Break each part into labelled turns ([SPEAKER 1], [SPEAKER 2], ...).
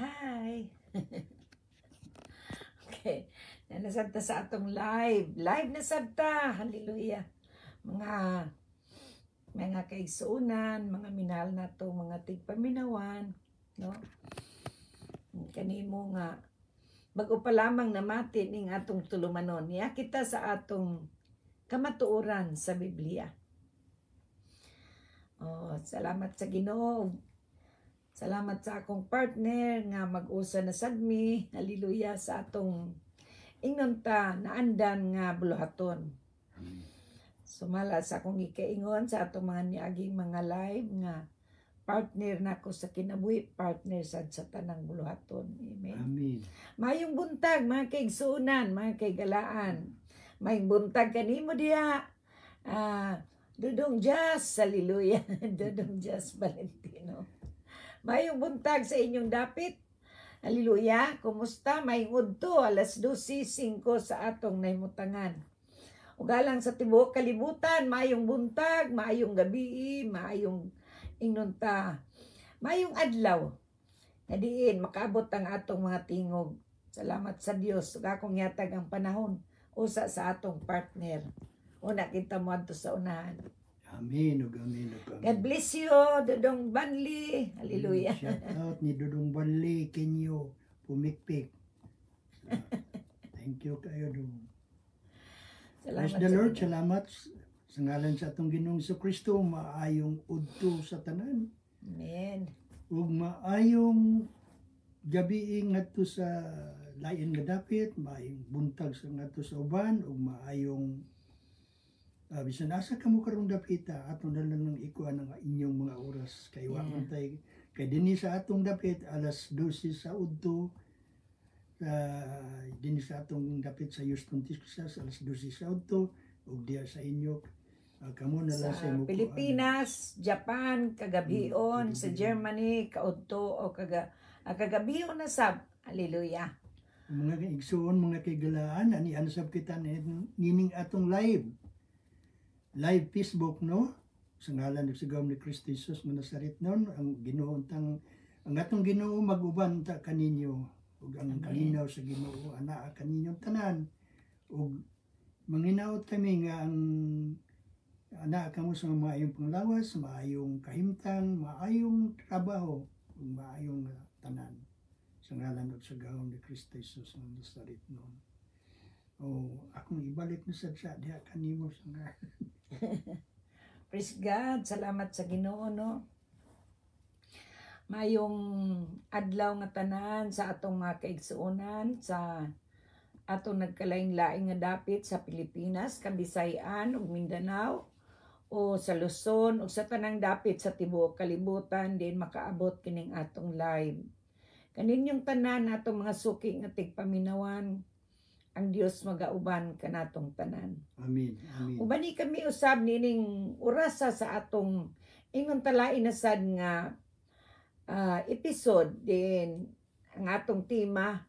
[SPEAKER 1] Hi! okay. Nanasad ta sa atong live. Live na sabta. Hallelujah. Mga mga kaigsuunan, mga minahal na to, mga tigpaminawan. No? Kanimo nga bago pa lamang namatin ing atong tulumanon. Ya kita sa atong kamatuoran sa Biblia. Oh, salamat sa Ginoo Salamat sa akong partner nga mag-usa na sadmi. Haleluya sa atong ingonta na andan nga buluhaton. Sumala sa akong ikaingon sa atong mga niaging mga live nga partner na ako sa kinabuhi, partner sad sa tanang buluhaton. Amen. Amen. Mayong buntag, mga kaigsuunan, mga kaigalaan. Mayong buntag kanimo diya. Ah, Dudong Jazz, haleluya. Dudong Jazz Valentino. Mayong buntag sa inyong dapit. Haleluya. Kumusta? May udto alas 12.05 sa atong naimutangan. Ugalang sa tibuok kalibutan, maayong buntag, maayong gabi, maayong ingnunta, maayong adlaw. Nadiin, Makabot ang atong mga tingog. Salamat sa Dios, gakong yatag ang panahon usa sa atong partner. Una kita mo sa unahan.
[SPEAKER 2] Amen, ug amen, ug amen. God
[SPEAKER 1] bless you, Dudong Banli. Hallelujah. Shout
[SPEAKER 2] out ni Dudong Banli, Kenyo, Pumikpik. thank you kayo, Dudong. Salamat Bless the Lord, salamat sa ngalan sa atong Ginoong sa Kristo, maayong udto sa tanan. Amen. Ug maayong gabiing ngadto sa lain nga dapit, maayong buntag sa ngadto sa uban ug maayong sabi sa nasa kamo karong dapita aton lang ng ikuan ang inyong mga oras kay wa yeah. Mm. tay kay dinhi sa atong dapit alas 12 sa udto uh, dinhi sa atong dapit sa Houston Texas alas 12 sa udto ug diha sa inyo uh, kamo na lang sa, sa
[SPEAKER 1] Pilipinas, ano. Japan kagabion, mm, hmm, sa Germany kaudto o kaga uh, ah, kagabion na sab. haleluya
[SPEAKER 2] Mga igsoon, mga kaigalaan, ani ansab kita nining atong live live Facebook no sa ngalan ni sigam ni Kristo Jesus nga nasarit noon ang ginuuntang, ang atong Ginoo maguban ta kaninyo ug ang kalinaw sa Ginoo ana kaninyo tanan ug manginaot kami nga ang ana kamo sa maayong panglawas maayong kahimtang maayong trabaho ug maayong ah, tanan sa ngalan ug sa gawon ni Kristo Jesus nga nasarit noon Oh, akong ibalik na sa diha kanimo sa ngalan
[SPEAKER 1] Praise God. Salamat sa ginoo, no? Mayong adlaw nga tanan sa atong mga kaigsuonan, sa atong nagkalain lain nga dapit sa Pilipinas, Kabisayan, ug Mindanao, o sa Luzon, o sa tanang dapit sa tibuok kalibutan, din makaabot kining atong live. Kaninyong tanan atong mga suki nga tigpaminawan, ang Dios magauban kanatong tanan.
[SPEAKER 2] Amen. Amen. Ubani
[SPEAKER 1] kami usab nining orasa sa atong ingon talain na sad nga uh, episode din ang atong tema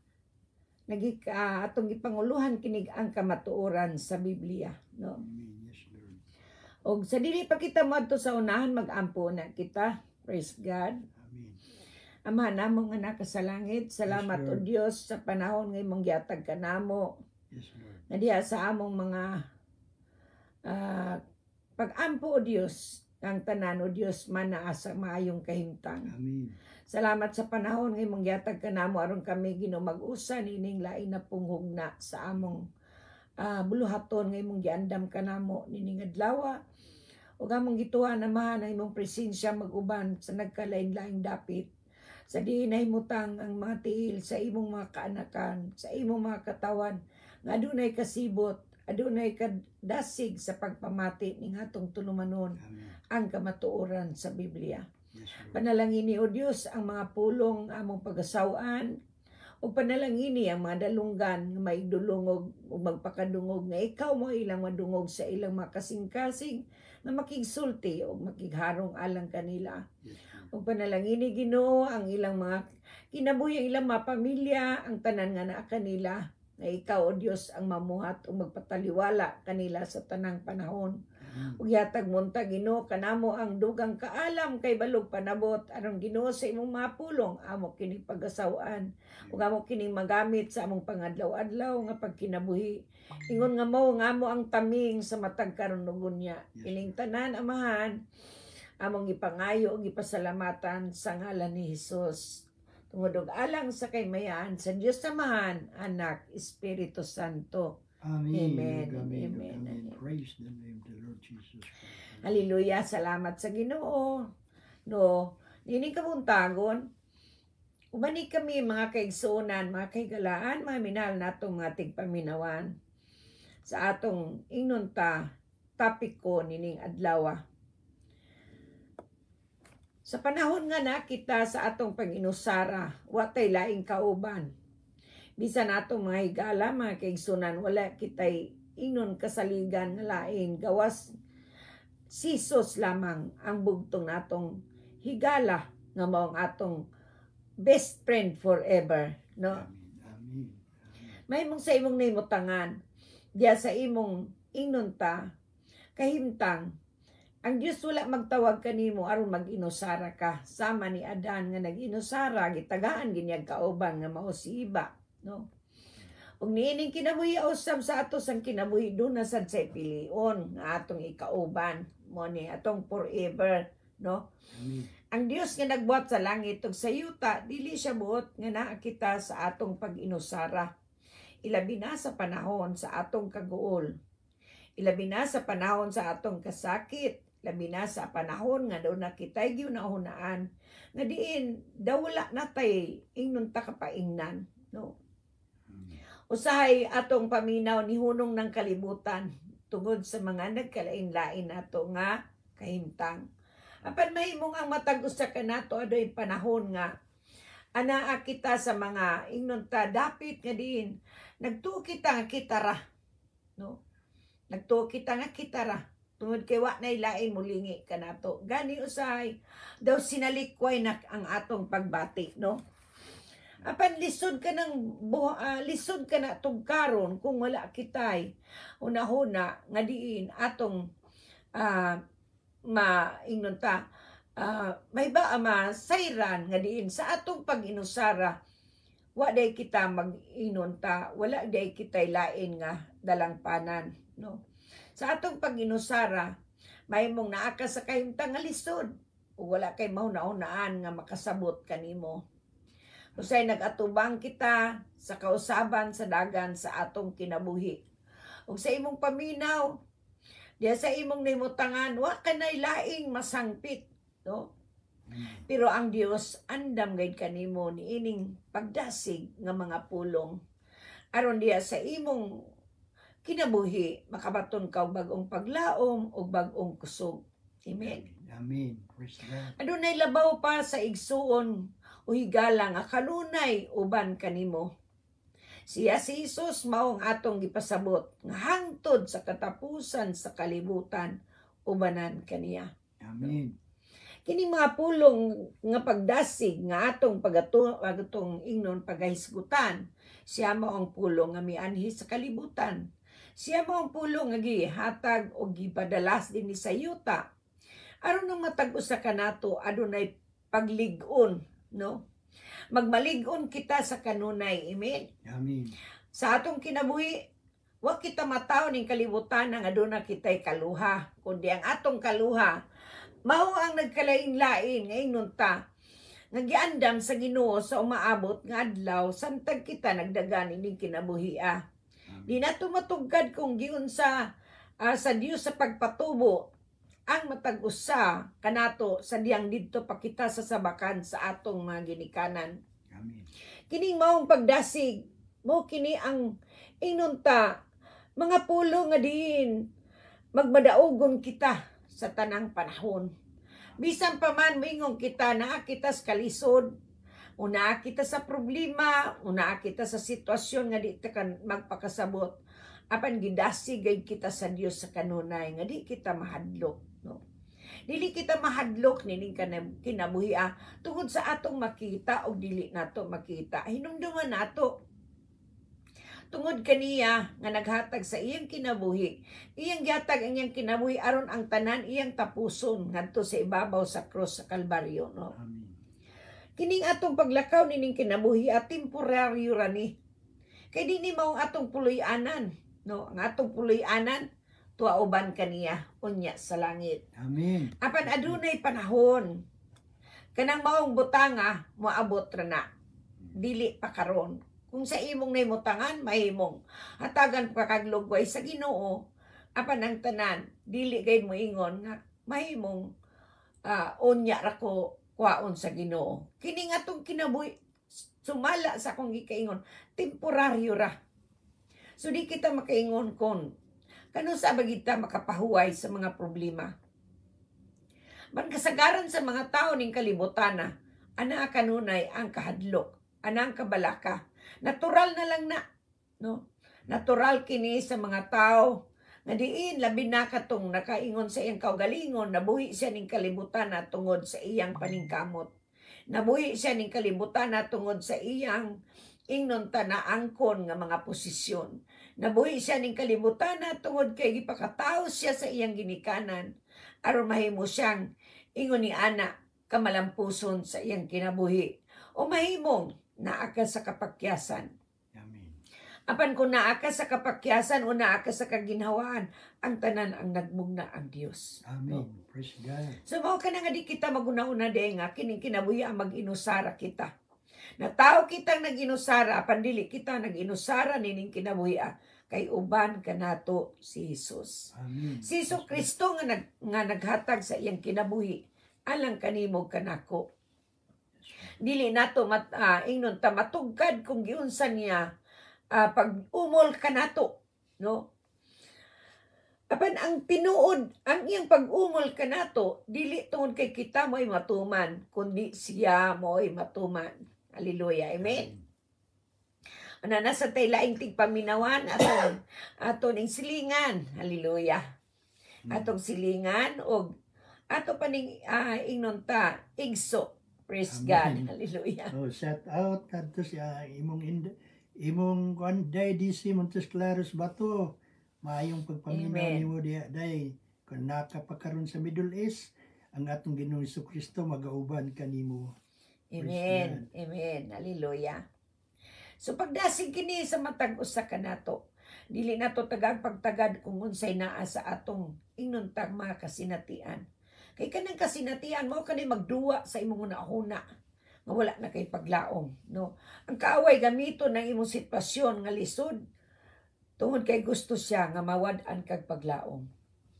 [SPEAKER 1] nagika uh, atong gipanguluhan kinig ang kamatuoran sa Biblia, no? Amen. Yes, Lord. Og sa dili pa kita mo sa unahan magampo na kita. Praise God. Amen. Ama namong nga langit, salamat yes, o Diyos sa panahon ngay mong giatag ka namo. Yes, Lord. sa among mga uh, pag-ampo o Diyos, ang tanan o Diyos manaasa maayong kahimtang. Amen. Salamat sa panahon ngay mong giatag ka namo aron kami ginomag-usa nining lain na punghugna sa among uh, buluhaton ngay mong giandam ka namo nining adlawa ug among gituwa na mahanay mong presensya maguban sa nagkalain-laing dapit sa diinay mutang ang mga tiil sa imong mga kaanakan, sa imong mga katawan, nga adunay kasibot, adunay kadasig sa pagpamati ning hatong tulumanon ang kamatuoran sa Biblia. Yes, Panalangin ni O Diyos ang mga pulong among pagasawan, o panalangin niya mga dalunggan nga maigdulungog o magpakadungog nga ikaw mo ilang madungog sa ilang makasing-kasing na makigsulti o makigharong alang kanila. O panalangin ni Ginoo ang ilang mga kinabuhi ang ilang mga pamilya, ang tanan nga naa kanila na ikaw o Dios ang mamuhat o magpataliwala kanila sa tanang panahon. Mm. Ugyatag munta Ginoo kanamo ang dugang kaalam kay balog panabot aron Ginoo sa imong mapulong amo kini pagasawaan, Ug amo kini magamit sa among pangadlaw-adlaw nga pagkinabuhi. Mm. Ingon nga mo, nga mo ang taming sa matag karon niya. Iling tanan amahan among ipangayo og ipasalamatan sa ngalan ni Hesus. Tungod alang sa kay mayan sa Dios samahan, anak, Espiritu Santo.
[SPEAKER 2] Amen. Amen. Amen. Amen. Amen. Praise the name of the Lord Jesus Christ.
[SPEAKER 1] Hallelujah. Salamat sa Ginoo. No, dini ka buntagon. tagon. Umani kami mga kaigsoonan, mga kaigalaan, mga minahal natong mga tigpaminawan sa atong inunta topic ko nining adlaw. Sa panahon nga nakita sa atong Panginusara, watay laing kauban bisan ato mga higala mga kaigsunan wala kitay inon kasaligan nga lain gawas sisos lamang ang bugtong natong higala nga mao ang atong best friend forever no may mong sa imong nimo tangan diya sa imong ta kahimtang ang Dios wala magtawag kanimo aron maginusara ka sama ni Adan nga naginusara gitagaan ginyag kauban nga mao si Iba No? Og niining kinabuhi usab sa ato sang kinabuhi duna sad sa pilion nga atong ikauban mo ni atong forever no Amen. ang Dios nga nagbuhat sa langit ug sa yuta dili siya buot nga naa kita sa atong pag-inusara ilabi na sa panahon sa atong kaguol ilabi na sa panahon sa atong kasakit labi na sa panahon nga daw nakitay gyunahunaan nga diin dawala natay ingnon ta kapaingnan no Usahay atong paminaw ni hunong ng kalibutan tungod sa mga nagkalain-lain ato nga kahimtang. Apan mahimong ang matag usa ka adoy panahon nga anaa kita sa mga ignunta dapit nga diin nagtuo kita nga kitara no nagtuo kita nga kitara tungod kay wa nay lain mulingi kanato gani usay daw sinalikway na ang atong pagbati no Apan lisod ka ng buha, uh, lisod ka na tong kung wala kitay unahuna nga diin atong uh, ah, maingnon ta uh, may ba ama sayran nga diin sa atong paginusara wa day kita maginon ta wala day kitay lain nga dalangpanan no sa atong paginusara may mong naa sa kahimtang nga lisod o wala kay mauna-unaan nga makasabot kanimo Usay nagatubang kita sa kausaban sa dagan sa atong kinabuhi. Ug sa imong paminaw, diya sa imong nimutangan, wa kanay laing masangpit. No? Hmm. Pero ang Dios andam gayud kanimo niining pagdasig nga mga pulong. Aron diya sa imong kinabuhi makabaton ka og bag-ong paglaom og ong kusog. Amen. Amen. Adunay labaw pa sa igsuon o higala nga kalunay uban kanimo. Siya si Jesus mao ang atong gipasabot nga hangtod sa katapusan sa kalibutan ubanan kaniya. Amen. Kini mga pulong nga pagdasig nga atong pagatong ingnon pagahisgutan, siya mao ang pulong nga mianhi sa kalibutan. Siya mao ang pulong nga gihatag o gipadalas dinhi sa yuta. Aron nang matag-usa kanato adunay pagligon no? Magmaligon kita sa kanunay. Amen? Amen. Sa atong kinabuhi, wa kita mataw ning kalibutan nga aduna kitay kaluha kundi ang atong kaluha mao ang nagkalain-lain nga eh, nunta nga sa Ginoo sa umaabot nga adlaw samtang kita nagdagan ining kinabuhia ah. di nato matugad kung giunsa uh, sa Dios sa pagpatubo ang matag-usa kanato sa diyang didto pakita sa sabakan sa atong mga ginikanan. Amen. Kining maong pagdasig mo kini ang inunta mga pulo nga diin magmadaugon kita sa tanang panahon. Bisan pa man moingong kita naa kita sa kalisod, una kita sa problema, una kita sa sitwasyon nga di ka magpakasabot. Apan gidasig kita sa Dios sa kanunay nga di kita mahadlok no dili kita mahadlok nining kinabuhi ah, tungod sa atong makita o dili nato makita hinumduman nato tungod kaniya nga naghatag sa iyang kinabuhi iyang gihatag ang iyang kinabuhi aron ang tanan iyang tapuson ngadto sa ibabaw sa cross sa kalbaryo no Amen. kining atong paglakaw nining kinabuhi at ah, temporaryo ra ni kay dinhi mao atong puloy-anan no ang atong puloy-anan tuauban kaniya unya sa langit. Amen. Apan adunay panahon kanang maong butanga moabot ra na. Dili pa karon. Kung sa imong naimutangan, mahimong. Hatagan pa kag lugway sa Ginoo. Apan ang tanan, dili gayud mo ingon nga mahimong uh, unya ra ko kwaon sa Ginoo. Kini nga tong kinabuhi sumala sa akong gikaingon, temporaryo ra. So di kita makaingon kon Kano sa bagita makapahuway sa mga problema? Man kasagaran sa mga tao ning kalibutan na, ana kanunay ang kahadlok, ana ang kabalaka. Natural na lang na, no? Natural kini sa mga tao nga diin labi na katong nakaingon sa iyang kaugalingon, nabuhi siya ning kalibutan na tungod sa iyang paningkamot. Nabuhi siya ning kalibutan na tungod sa iyang ingnon tanaangkon nga mga posisyon. Nabuhi siya ning kalimutan na tungod kay gipakatao siya sa iyang ginikanan. aron mahimo siyang ingon ni ana kamalampuson sa iyang kinabuhi. O mahimong naaka sa kapakyasan. Amen. Apan kung naaka sa kapakyasan o naaka sa kaginhawaan, ang tanan ang nagmugna ang Dios. Amen.
[SPEAKER 2] No? Praise God.
[SPEAKER 1] So mao kana nga di kita maguna-una de nga kining kinabuhi ang mag-inusara kita na tao kitang naginusara, pandili kita naginusara nining kinabuhia kay uban kanato si Jesus. Amen. Si Jesus Kristo nga, nag, nga naghatag sa iyang kinabuhi alang kanimo kanako. Dili nato mat, uh, ingnon ta matugkad kung giunsa niya uh, ah, pag umol kanato, no? Apan ang tinuod, ang iyang pag-umol kanato, dili tungod kay kita mo'y matuman, kundi siya mo'y matuman. Hallelujah. Amen. Ano na sa tay laing tigpaminawan aton aton ing silingan. Hallelujah. Hmm. Atong silingan og ato paning uh, ah, inunta igso. Praise Amen. God. Hallelujah.
[SPEAKER 2] Oh, shout out kadto sa uh, imong in, imong kon day DC Montes Claros Bato. Maayong pagpaminaw ni mo diha day kun nakapakaron sa Middle East ang atong Ginoo Kristo magauban kanimo. Amen.
[SPEAKER 1] Amen. Hallelujah. So pagdasig kini sa matag usa ka nato, dili nato tagang pagtagad kung unsay naa sa atong inuntag mga kasinatian. Kay kanang kasinatian mo kani magduwa sa imong una nga wala na kay paglaom, no. Ang kaaway gamito ng imong sitwasyon nga lisod tungod kay gusto siya nga mawad-an kag paglaom.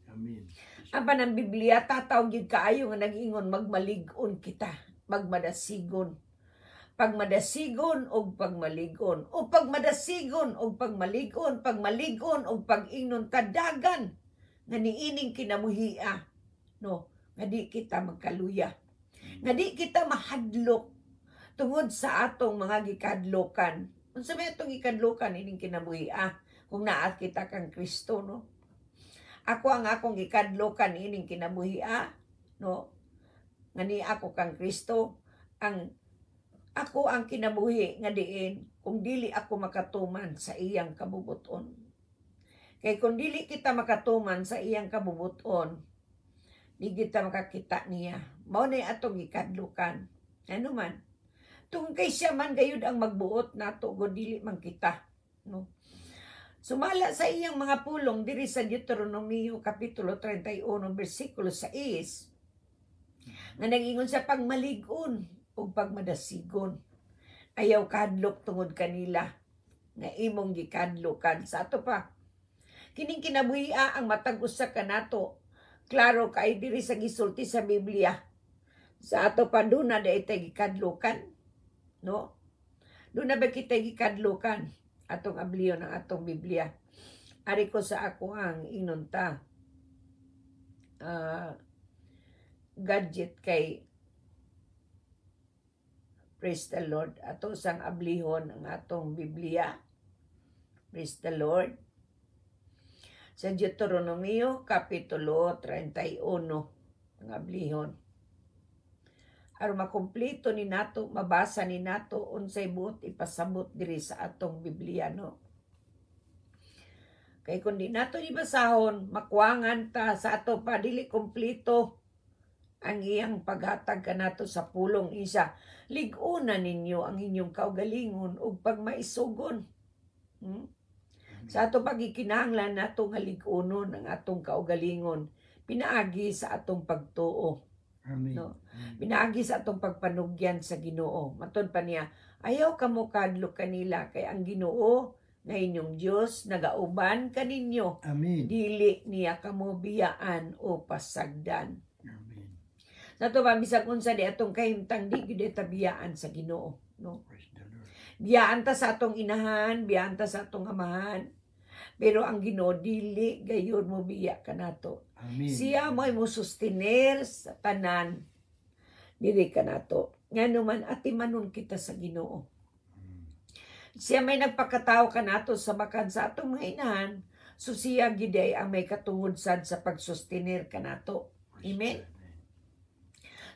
[SPEAKER 1] Amen. Aba ang Biblia tataw gyud kaayo nga nag-ingon magmalig-on kita pagmadasigon pagmadasigon og pagmaligon o pagmadasigon og pagmaligon pagmaligon og pagingnon kadagan nga niining kinamuhia no nga di kita magkaluya nga di kita mahadlok tungod sa atong mga gikadlokan unsa may atong gikadlokan ining kinabuhia kung naat kita kang Kristo no ako ang akong gikadlokan ining kinabuhia no nga ni ako kang Kristo ang ako ang kinabuhi nga diin kung dili ako makatuman sa iyang kabubuton. Kay kung dili kita makatuman sa iyang kabubuton, di kita makakita niya. Mao na atong gikadlukan. Ano man? Tung siya man gayud ang magbuot nato go dili man kita. No? Sumala sa iyang mga pulong diri sa Deuteronomio Kapitulo 31, versikulo 6, nga nag-ingon sa pagmaligon ug pagmadasigon ayaw kadlok tungod kanila nga imong gikadlokan sa ato pa kining kinabuhia ang matag usa kanato klaro kay diri sa gisulti sa Biblia sa ato pa duna na itay gikadlokan no duna ba kita gikadlokan atong abliyon ang atong Biblia ari ko sa ako ang inunta uh, gadget kay Praise the Lord. Ato sang ablihon ang atong Biblia. Praise the Lord. Sa Deuteronomio, Kapitulo 31, ang ablihon. Aro makumpleto ni nato, mabasa ni nato, unsay buot ipasabot diri sa atong Biblia, no? Kay kung di nato ibasahon, makuangan ta sa ato pa dili kumpleto ang iyang paghatag kanato sa pulong isa. Liguna ninyo ang inyong kaugalingon ug pagmaisugon. Hmm? Sa ato pagikinahanglan nato nga ligunon ang atong kaugalingon, pinaagi sa atong pagtuo. Amen. No? Pinaagi sa atong pagpanugyan sa Ginoo. Matod pa niya, ayaw kamo kadlo kanila kay ang Ginoo nga inyong Dios nagauban kaninyo. Amen. Dili niya kamo biyaan o pasagdan. Nato ba bisag unsa di atong kahimtang di gyud tabiyaan sa Ginoo, no? Biyaan ta sa atong inahan, biyaan ta sa atong amahan. Pero ang Ginoo dili gayon mo biya kanato. Amen. Siya mo'y mo sustener sa tanan diri kanato. Ngano man atimanon kita sa Ginoo. Hmm. Siya may nagpakatao kanato sa bakan sa atong mga inahan. So siya giday ang may katungod sad sa pagsustener kanato. Amen.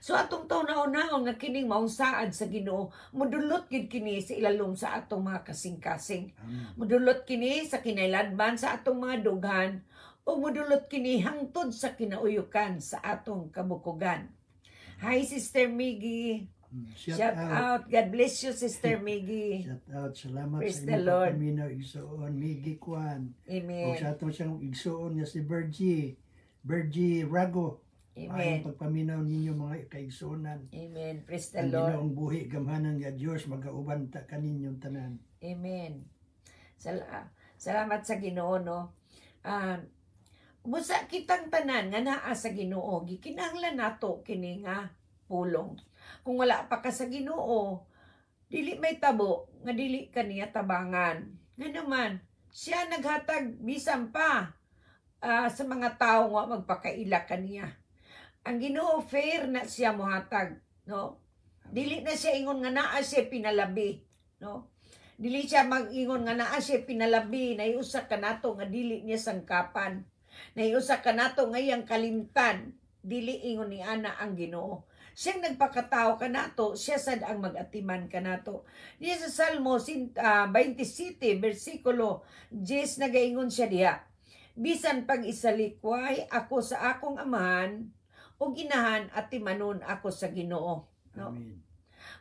[SPEAKER 1] So atong taon aon nga kining maong saad sa Ginoo, modulot gid kini sa ilalom sa atong mga kasing-kasing. Hmm. Modulot kini sa kinailadman sa atong mga dughan o modulot kini hangtod sa kinauyukan sa atong kabukugan. Hi Sister Miggy. Hmm, shout, Shout out. out. God bless you, Sister Miggy.
[SPEAKER 2] Shout out. Salamat Praise sa inyo pamino igsoon, Miggy Kwan. Amen. O sa ato siyang igsoon nga si Bergie. Bergie Rago. Amen. Ang pagpaminaw ninyo mga kaigsoonan. Amen.
[SPEAKER 1] Praise the Lord. Ang
[SPEAKER 2] buhi gamhanan ng Dios magauban ta kaninyong tanan.
[SPEAKER 1] Amen. Sal salamat sa Ginoo no. Um, ah, busa kitang tanan nga naa sa Ginoo gikinahanglan nato kini nga pulong. Kung wala pa ka sa Ginoo, dili may tabo nga dili kaniya tabangan. Nga naman, siya naghatag bisan pa uh, sa mga tao nga magpakaila kaniya ang Ginoo fair na siya mohatag, no? Dili na siya ingon nga naa siya pinalabi, no? Dili siya magingon nga naa siya pinalabi na iusa kanato nga dili niya sangkapan. Na iusa kanato nga iyang kalimtan, dili ingon ni ana ang Ginoo. siya nagpakatao kanato, siya sad ang magatiman kanato. Diya sa Salmo 27 ah, bersikulo 10 nagaingon siya diha. Bisan pag isalikway ako sa akong amahan, ug inahan at timanon ako sa Ginoo. No? Amen.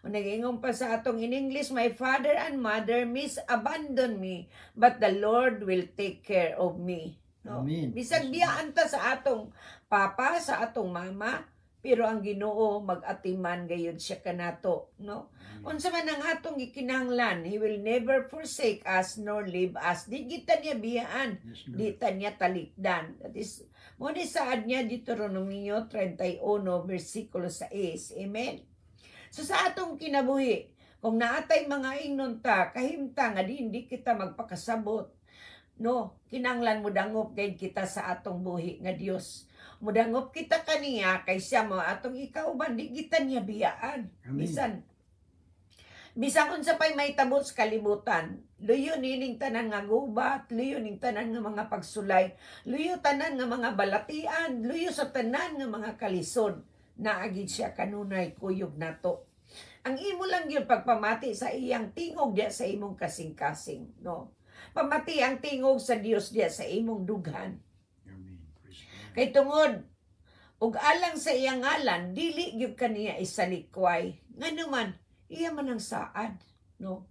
[SPEAKER 1] O nagingong pa sa atong in English, my father and mother mis abandon me, but the Lord will take care of me. No? Amen. Bisag biyaan ta sa atong papa, sa atong mama, pero ang Ginoo magatiman gayon siya kanato no mm. unsa man ang atong gikinahanglan he will never forsake us nor leave us di kita niya biyaan yes, di ta niya talikdan that is mo ni saad niya Deuteronomy 31 bersikulo 6 amen so sa atong kinabuhi kung naatay mga ingnon ta kahimtang di hindi kita magpakasabot no kinanglan mo dangop kay kita sa atong buhi nga Dios mudangop kita kaniya kaysa mo atong ikaw ba di kita niya biyaan. Bisan bisan kun sa pay may tabot sa kalibutan, luyo nining tanan nga gubat, luyo ning tanan nga mga pagsulay, luyo tanan nga mga balatian, luyo sa tanan nga mga kalisod na naagid siya kanunay kuyog nato. Ang imo lang yun pagpamati sa iyang tingog diya sa imong kasing-kasing, no? Pamati ang tingog sa Dios diya sa imong dughan. Kay tungod, ug alang sa iyang ngalan, dili gyud kaniya isalikway. Nganuman, iya man ang saad, no?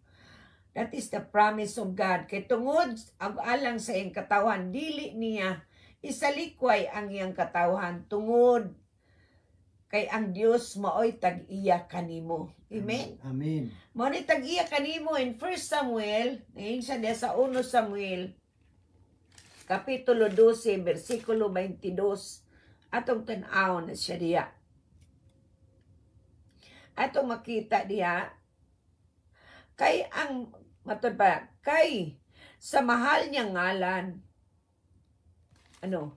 [SPEAKER 1] That is the promise of God. Kay tungod ug alang sa iyang katawhan, dili niya isalikway ang iyang katawhan tungod kay ang Dios maoy tag-iya kanimo. Amen. Amen. Mo ni tag-iya kanimo in 1 Samuel, ngayon siya sa 1 Samuel Kapitulo 12, versikulo 22, atong tanaw na siya diya. Atong makita diya, kay ang, matod pa, kay sa mahal niyang ngalan, ano,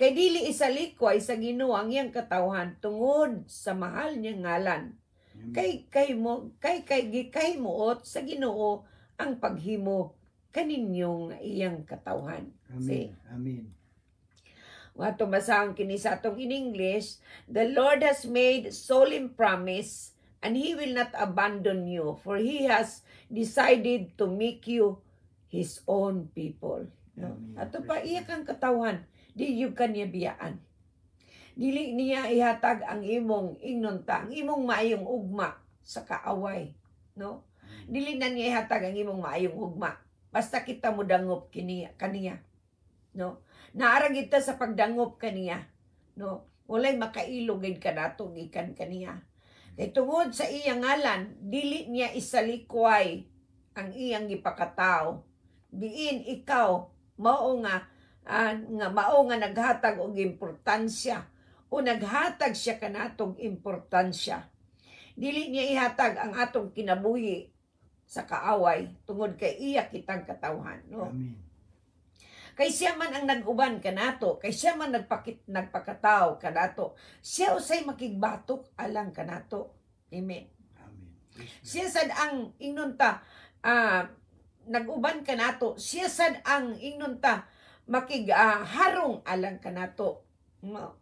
[SPEAKER 1] kay dili isalikway sa Ginoo ang iyang katawhan tungod sa mahal niyang ngalan. Kay kay mo kay kay gikay muot sa Ginoo ang paghimo kaninyong iyang katawhan. Amen. See? Amen. Nga tumasang kini sa atong in English, the Lord has made solemn promise and he will not abandon you for he has decided to make you his own people. No? Ato pa iya kang katawhan, di yung kanya biyaan. Dili niya ihatag ang imong inunta, ang imong maayong ugma sa kaaway. No? Dili na niya ihatag ang imong maayong ugma Basta kita mo dangop kiniya, kaniya. No? Naarang kita sa pagdangop kaniya. No? Walay makailog ka nato gikan kaniya. Kay tungod sa iyang ngalan, dili niya isalikway ang iyang gipakatao. Diin ikaw mao nga uh, nga mao nga naghatag og importansya o naghatag siya kanatong importansya. Dili niya ihatag ang atong kinabuhi sa kaaway tungod kay iya kitang katawhan no Amen. Kay siya man ang naguban kanato, kay siya man nagpakit nagpakataw kanato. Siya usay makigbatok alang kanato. Amen. Amen. Siya sad ang inunta uh, ah, naguban kanato. Siya sad ang inunta makigharong ah, uh, alang kanato. No.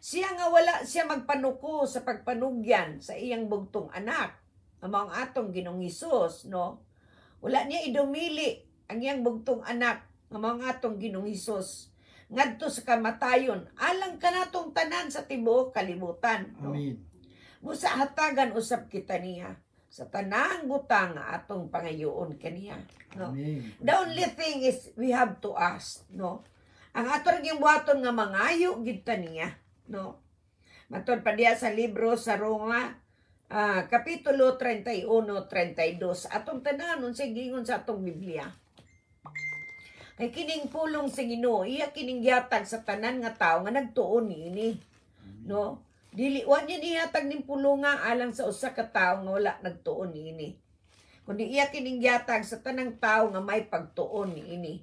[SPEAKER 1] Siya nga wala siya magpanuko sa pagpanugyan sa iyang bugtong anak among atong ginong Isus, no? Wala niya idumili ang iyang bugtong anak among atong ginong Isus ngadto sa kamatayon alang kanatong tanan sa tibuok kalibutan. No? Amen. Musa hatagan usab kita niya sa tanang butang atong pangayoon kaniya no Amen. the only thing is we have to ask no ang atong buhaton nga mangayo gid niya no matud pa diya sa libro sa Roma uh, Kapitulo 31-32. Atong tananon sa gingon sa atong Biblia. Kay kining pulong sa Ginoo, iya kining yatag sa tanan nga tawo nga nagtuon niini. No? Dili wa niya niyatag ning pulonga alang sa usa ka tawo nga wala nagtuon niini. Kundi iya kining yatag sa tanang tawo nga may pagtuon niini.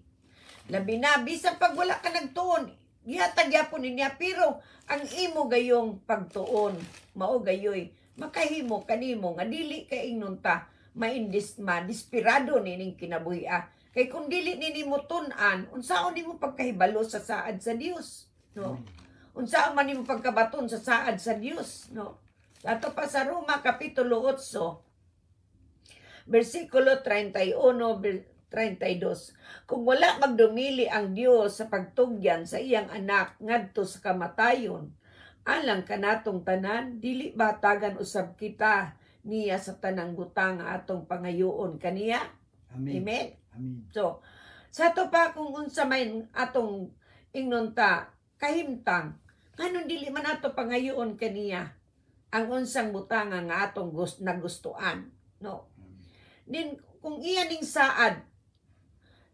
[SPEAKER 1] Labi na bisan pag wala ka nagtuon, yatag yapon niya pero ang imo gayong pagtuon mao gayoy makahimo kanimo nga dili kay ingnon ta maindis ma desperado ning kinabuhi-a kay kung dili nini mo tun-an unsaon nimo pagkahibalo sa saad sa Dios no hmm. unsaon man nimo pagkabaton sa saad sa Dios no ato pa sa Roma kapitulo 8 bersikulo 31 32 kung wala magdumili ang Dios sa pagtugyan sa iyang anak ngadto sa kamatayon Alang kanatong tanan, dili batagan usab kita niya sa tanang butang atong pangayoon kaniya.
[SPEAKER 2] Amen. Amen. Amen.
[SPEAKER 1] So, sa to pa kung unsa may atong ingnunta kahimtang nganon dili man ato pangayoon kaniya ang unsang butanga nga atong gust nagustuan, no. Din, kung iya ning saad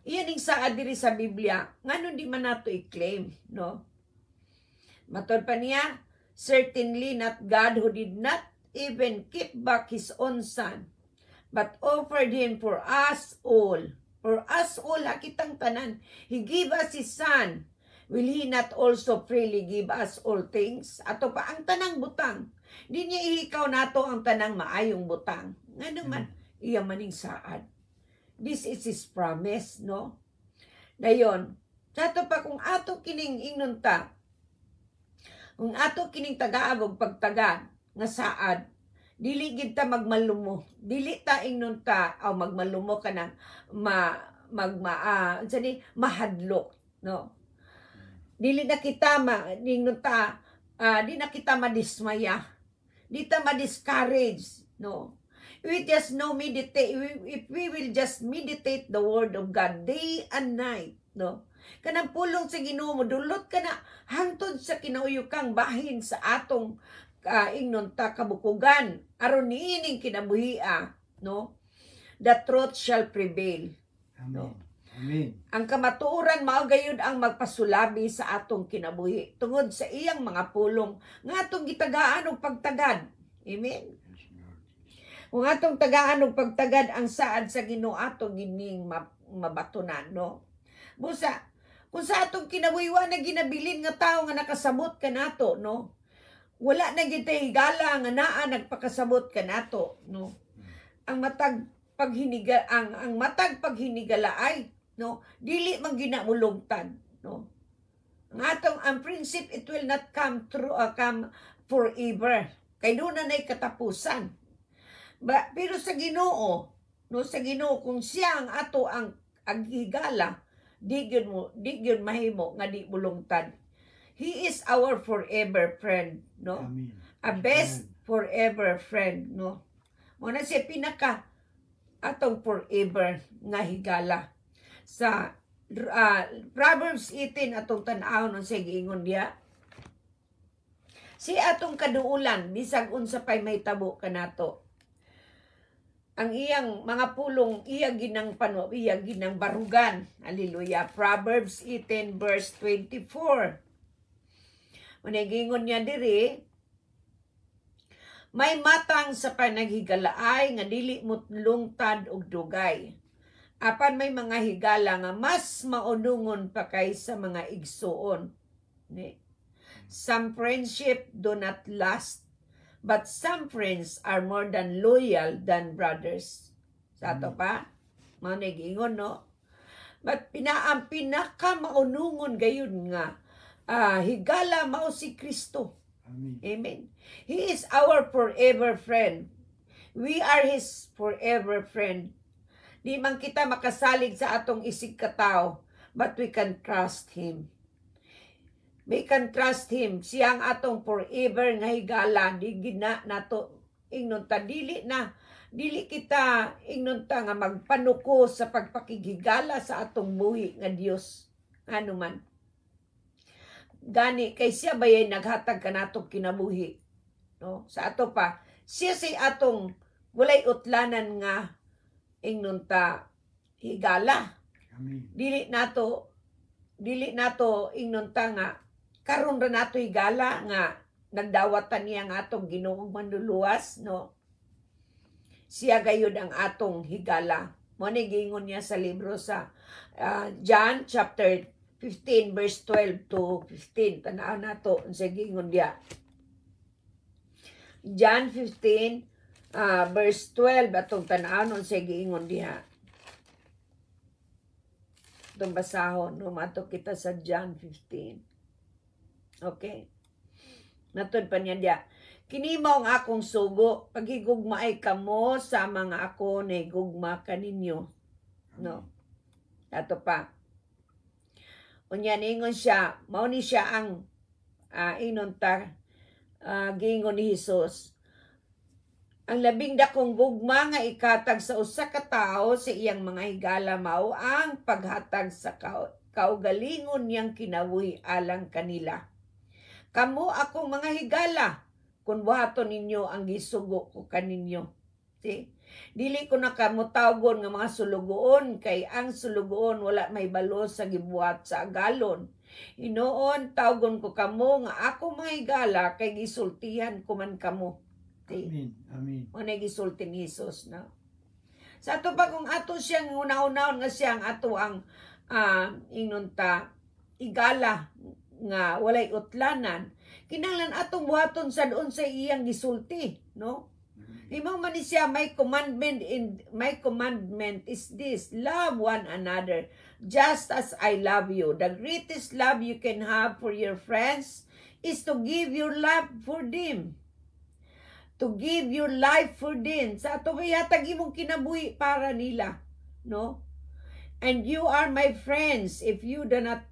[SPEAKER 1] iya ning saad diri sa Biblia nganon di man ato i-claim, no. Matod pa niya, certainly not God who did not even keep back His own Son, but offered Him for us all. For us all, hakitang tanan. He gave us His Son. Will He not also freely give us all things? Ato pa ang tanang butang. Di niya ihikaw nato ang tanang maayong butang. Nga naman, hmm. iya maning saad. This is His promise, no? Dayon, sa ato pa kung ato kining inunta, kung ato kining tagaabog pagtaga nga saad, dili gid ta magmalumo. Dili ta ingnon ta aw oh, magmalumo kanang ma magma ah, uh, mahadlok, no? Dili na kita ma ingnon ta uh, di na kita madismaya. Di ta ma-discourage, no? We just no meditate if we will just meditate the word of God day and night, no? Kanang pulong sa Ginoo dulot kana hangtod sa kinauyukang bahin sa atong uh, ta kabukugan aron niining kinabuhia, no? The truth shall prevail.
[SPEAKER 2] Amen. No? Amen.
[SPEAKER 1] Ang kamatuoran mao gayud ang magpasulabi sa atong kinabuhi tungod sa iyang mga pulong nga atong gitagaan og pagtagad. Amen. Kung atong tagaan og pagtagad ang saad sa Ginoo atong gining mabatunan no. Busa kung sa atong kinabuhiwa na ginabilin nga tao nga nakasabot ka nato, no? Wala na gid higala nga naa nagpakasabot ka nato, no? Ang matag paghiniga ang ang matag paghinigalaay, no? Dili man ginamulugtan, no? Ang atong ang prinsip it will not come through uh, come forever. Kay doon na nay katapusan. Ba, pero sa Ginoo, no sa Ginoo kung siya ang ato ang agigala, Di gyud mo, di gyud mahimo nga di bulungtan. He is our forever friend, no? Amen. A best Amen. forever friend, no? Mo na siya pinaka atong forever nga higala sa uh, Proverbs 18 atong tan-aw nung sige ingon niya Si atong kaduulan bisag unsa pay may tabo kanato ang iyang mga pulong iya ginang pano iya ginang barugan haleluya proverbs 18 verse 24 Unagingon niya diri, may matang sa panaghigalaay nga dili mutlungtad og dugay. Apan may mga higala nga mas maunungon pa kaysa mga igsuon. Ni? Some friendship do not last But some friends are more than loyal than brothers. Sa ato mm. pa, mga nagingon, no? But pina, ang pinakamaunungon gayon nga, uh, higala mao si Kristo. Amen. Amen. He is our forever friend. We are His forever friend. Di man kita makasalig sa atong isig katao, but we can trust Him. We can trust Him. Siyang atong forever nga higala. Di gina nato. Ingnon ta, dili na. Dili kita, ingnon ta nga magpanuko sa pagpakigigala sa atong buhi nga Dios. Ano man. Gani, kay siya ba yan naghatag ka natong kinabuhi. No? Sa ato pa, siya si atong walay utlanan nga ingnon ta higala. Amen. Dili nato dili nato ingnon ta nga karon ra nato'y gala nga nagdawatan niya ang atong ginoong manluluwas, no? Siya gayud ang atong higala. Mo ni gingon niya sa libro sa uh, John chapter 15 verse 12 to 15. Tanaw na to, sa gingon niya. John 15 uh, ah, verse 12 atong tanaw nun sa gingon niya. Itong basahon, no? Mato kita sa John 15 Okay? Natod pa niya diya. Kinimaw ang akong sugo, pagigugmaay kamo sa mga ako na gugma kaninyo. No? Ato pa. Unya ningon siya, mao ni siya ang uh, ah, inunta uh, ah, gingon ni Hesus. Ang labing dakong gugma nga ikatag sa usa ka tawo sa iyang mga higala mao ang paghatag sa kaugalingon niyang kinabuhi alang kanila Kamo akong mga higala kun buhaton ninyo ang gisugo ko kaninyo. See? Dili ko na kamutawgon nga mga sulugoon kay ang sulugoon wala may balos sa gibuhat sa galon. Inoon tawgon ko kamo nga ako mga higala kay gisultihan ko man kamo. See? Amen. Amen. Unay gisulti ni Hesus na. No? Sa ato pa kung ato siyang una-unaon nga siyang ato ang uh, inunta igala nga walay utlanan kinahanglan atong buhaton sad unsa iyang gisulti no mm-hmm. Imaw man siya, my commandment, in, my commandment is this, love one another, just as I love you. The greatest love you can have for your friends is to give your love for them. To give your life for them. Sa ato may hatag imong kinabuhi para nila. No? And you are my friends if you do not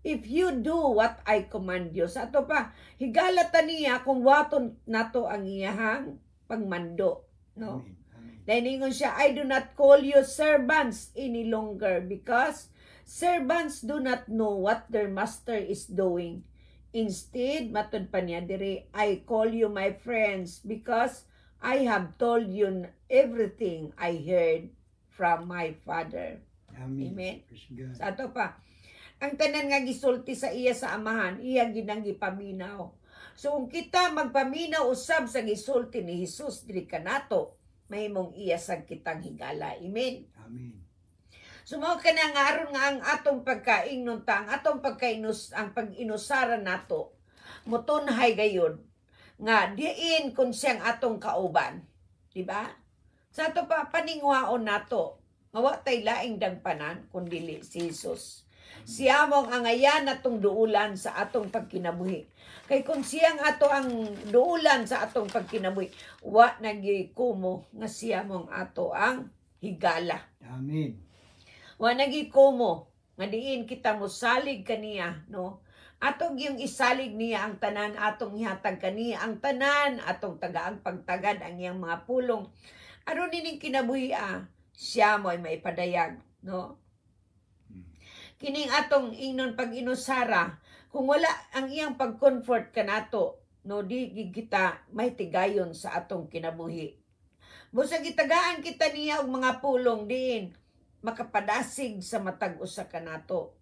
[SPEAKER 1] If you do what I command you. Sa ato pa, higalata niya kung waton nato ang iyahang pagmando. No? Amen. Then siya, I do not call you servants any longer because servants do not know what their master is doing. Instead, matod pa niya dire, I call you my friends because I have told you everything I heard from my Father.
[SPEAKER 2] Amen. Amen. Sa
[SPEAKER 1] ato pa, ang tanan nga gisulti sa iya sa amahan, iya ginang gipaminaw. So kung kita magpaminaw usab sa gisulti ni Hesus diri kanato, mahimong iya sa kitang higala. Amen. Amen. Sumaw so, ka na nga aron nga ang atong pagkaing ta, ang atong pagkainus, ang pag-inusara nato. Motunhay gayud nga diin kun siyang atong kauban, di ba? Sa ato pa paningwaon nato nga wa tay laing dagpanan kun dili si Jesus siya mo ang angayan atong duulan sa atong pagkinabuhi. Kay kung ang ato ang duulan sa atong pagkinabuhi, wa nagikumo nga siya mo ato ang higala. Amen. Wa nagikumo nga diin kita musalig kaniya, no? Atong yung isalig niya ang tanan, atong ihatag kaniya ang tanan, atong tagaang pagtagad ang iyang mga pulong. Aron nining kinabuhi ah, siya mo ay maipadayag, no? Kining atong ingnon pag inusara, kung wala ang iyang pag-comfort kanato, no di kita may tigayon sa atong kinabuhi. Busa gitagaan kita niya og mga pulong diin makapadasig sa matag usa kanato.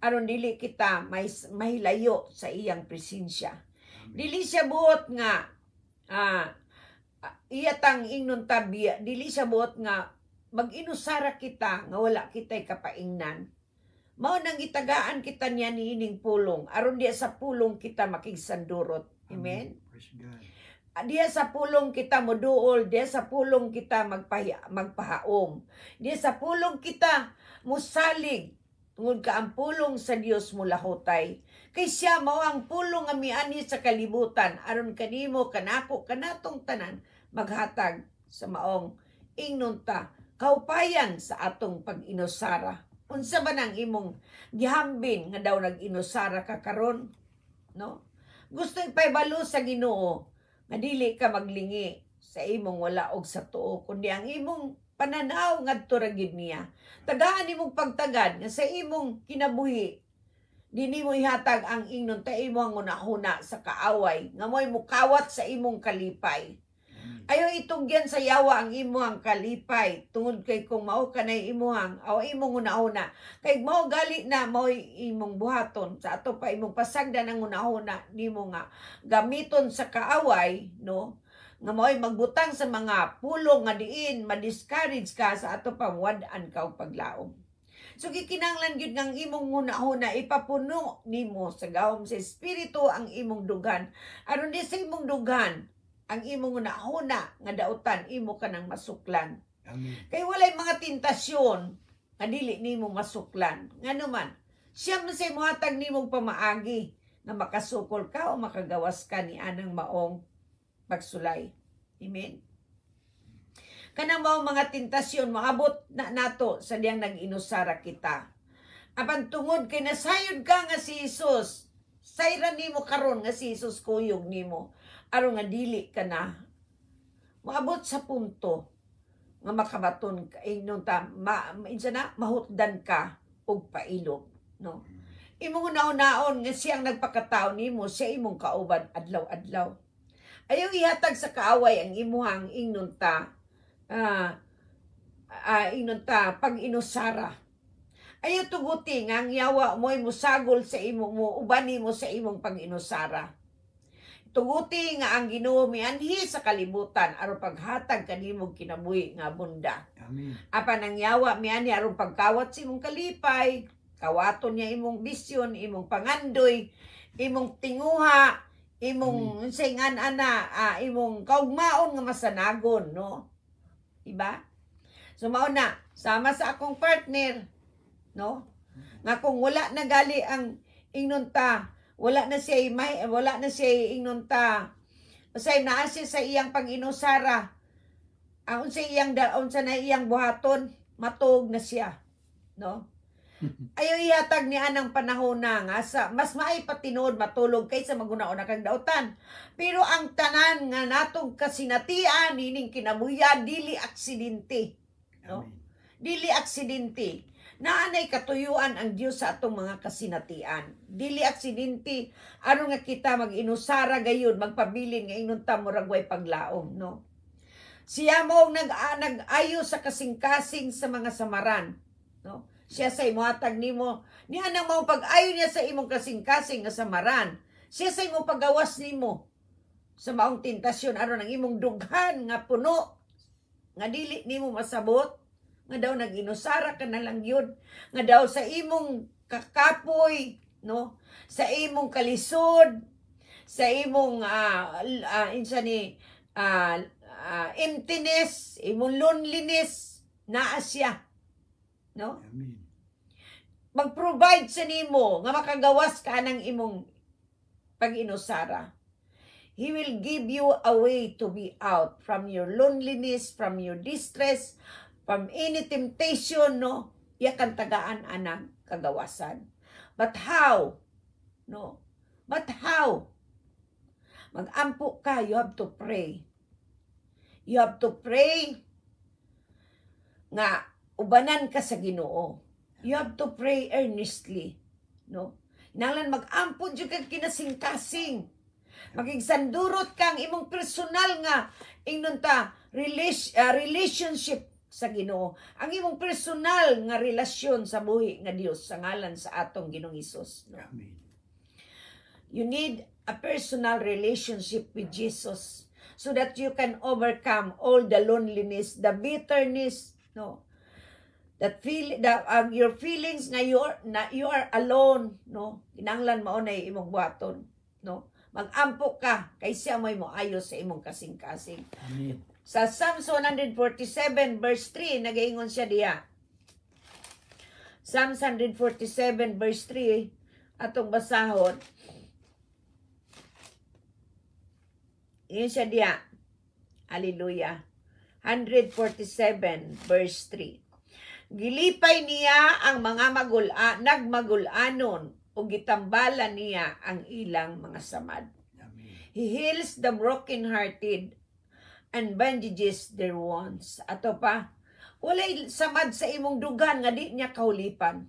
[SPEAKER 1] Aron dili kita may mahilayo sa iyang presensya. Dili siya buot nga ah, iya tang ingnon tabi, dili siya buot nga mag-inusara kita nga wala kita'y kapaingnan Mao nang itagaan kita niya ni ining pulong. Aron diya sa pulong kita makigsandurot. Amen. Amen. Diya sa pulong kita moduol, diya sa pulong kita magpahi, magpahaom. Diya sa pulong kita musalig tungod ka ang pulong sa Dios mo lahotay. Kay siya mao ang pulong nga miani sa kalibutan aron kanimo kanako kanatong tanan maghatag sa maong ingnunta kaupayan sa atong pag-inosara. Unsa ba nang imong gihambin nga daw nag-inusara ka karon? No? Gusto ipaybalo sa Ginoo nga dili ka maglingi sa imong wala og sa tuo kundi ang imong pananaw ngadto ra gid niya. Tagaan imong pagtagad nga sa imong kinabuhi dini mo ihatag ang ingnon ta imo ang unahuna sa kaaway nga mo'y mukawat sa imong kalipay Mm. Ayaw itugyan sa yawa ang imuhang kalipay tungod kay kung mao kanay imuhang aw imong una-una kay mao gali na mao imong buhaton sa ato pa imong pasagdan ang una-una nimo nga gamiton sa kaaway no nga mo'y magbutang sa mga pulong nga diin, ma-discourage ka sa ato pa wadaan ka paglaom. So gikinanglan gyud ngang imong una-una ipapuno nimo sa gawom sa espiritu ang imong dugan. Aron di sa imong dugan ang imo nga nahuna nga dautan imo kanang masuklan. Amen. Kay walay mga tintasyon nga dili nimo masuklan. Ngano man, siya man sa imuhatag nimong pamaagi nga makasukol ka o makagawas ka ni anang maong pagsulay. Amen. Kanang mao mga tintasyon maabot na nato sa diyang nag-inusara kita. Apan tungod kay nasayod ka nga si Hesus, sayran nimo karon nga si Hesus kuyog nimo aron nga dili ka na maabot sa punto nga makabaton ka inon eh, ta ma, insa na mahutdan ka og pailog no imong naon-naon nga siyang nagpakatao nimo siya imong kauban adlaw-adlaw ayaw ihatag sa kaaway ang imuhang ingnon ta ah, ah, ingnon pag inusara ayaw tuguti nga ang yawa mo'y musagol sa imong mo ubani mo sa imong pag inusara Tuguti nga ang Ginoo mianhi sa kalibutan aron paghatag kanimong kinabuhi nga bunda. Amen. Apa nangyawa yawa mianhi aron pagkawat sa imong kalipay, kawaton niya imong bisyon, imong pangandoy, imong tinguha, imong Amen. singan ana, ah, imong kaugmaon nga masanagon, no? Diba? So mauna, sama sa akong partner, no? Nga kung wala nagali ang ta, wala na siya may wala na siya ingunta. Usay naa siya sa iyang pag-inusara. Ang ah, sa iyang daon sa na iyang buhaton, matog na siya, no? Ayo ihatag ni anang panahon na nga sa mas maay patinood matulog kaysa magunaon na kag dautan. Pero ang tanan nga natong kasinatian nining kinabuhi dili aksidente, no? Amen. Dili aksidente. Naanay katuyuan ang Dios sa atong mga kasinatian. Dili aksidente. Ano nga kita maginusara inusara gayon, magpabilin nga inunta mo ragway paglaom, no? Siya mo nag ah, nag-ayo sa kasingkasing sa mga samaran, no? Siya say mo imuhatag nimo, niya nang mao pag-ayo niya sa imong kasingkasing kasing nga samaran. Siya say mo pagawas nimo sa maong tentasyon aron ang imong dughan nga puno nga dili nimo masabot nga daw naginusara ka na lang yun nga daw sa imong kakapoy no sa imong kalisod sa imong uh, uh, insa ni uh, uh, emptiness imong loneliness naa siya no Amen. mag-provide sa nimo nga makagawas ka ng imong pag-inusara He will give you a way to be out from your loneliness, from your distress, from any temptation, no? Yakan tagaan anang kagawasan. But how? No? But how? Magampo ka, you have to pray. You have to pray nga ubanan ka sa Ginoo. You have to pray earnestly, no? Nalan magampo jud kag kinasingkasing. Magigsandurot kang imong personal nga ingnon ta uh, relationship sa Ginoo ang imong personal nga relasyon sa buhi nga Dios sa ngalan sa atong Ginoong Hesus no? Amen. You need a personal relationship with Jesus so that you can overcome all the loneliness, the bitterness, no. That feel the um, your feelings nga you na you are alone, no. Kinanglan mao na imong buhaton, no. Magampo ka kay siya may moayo sa imong kasing-kasing. Amen sa Psalms 147 verse 3, nagaingon siya diya. Psalms 147 verse 3, atong basahon. Yun siya diya. Hallelujah. 147 verse 3. Gilipay niya ang mga magula, nagmagulanon o gitambala niya ang ilang mga samad. Amen. He heals the brokenhearted and bandages their wounds. Ato pa, walay samad sa imong dugan nga di niya kaulipan.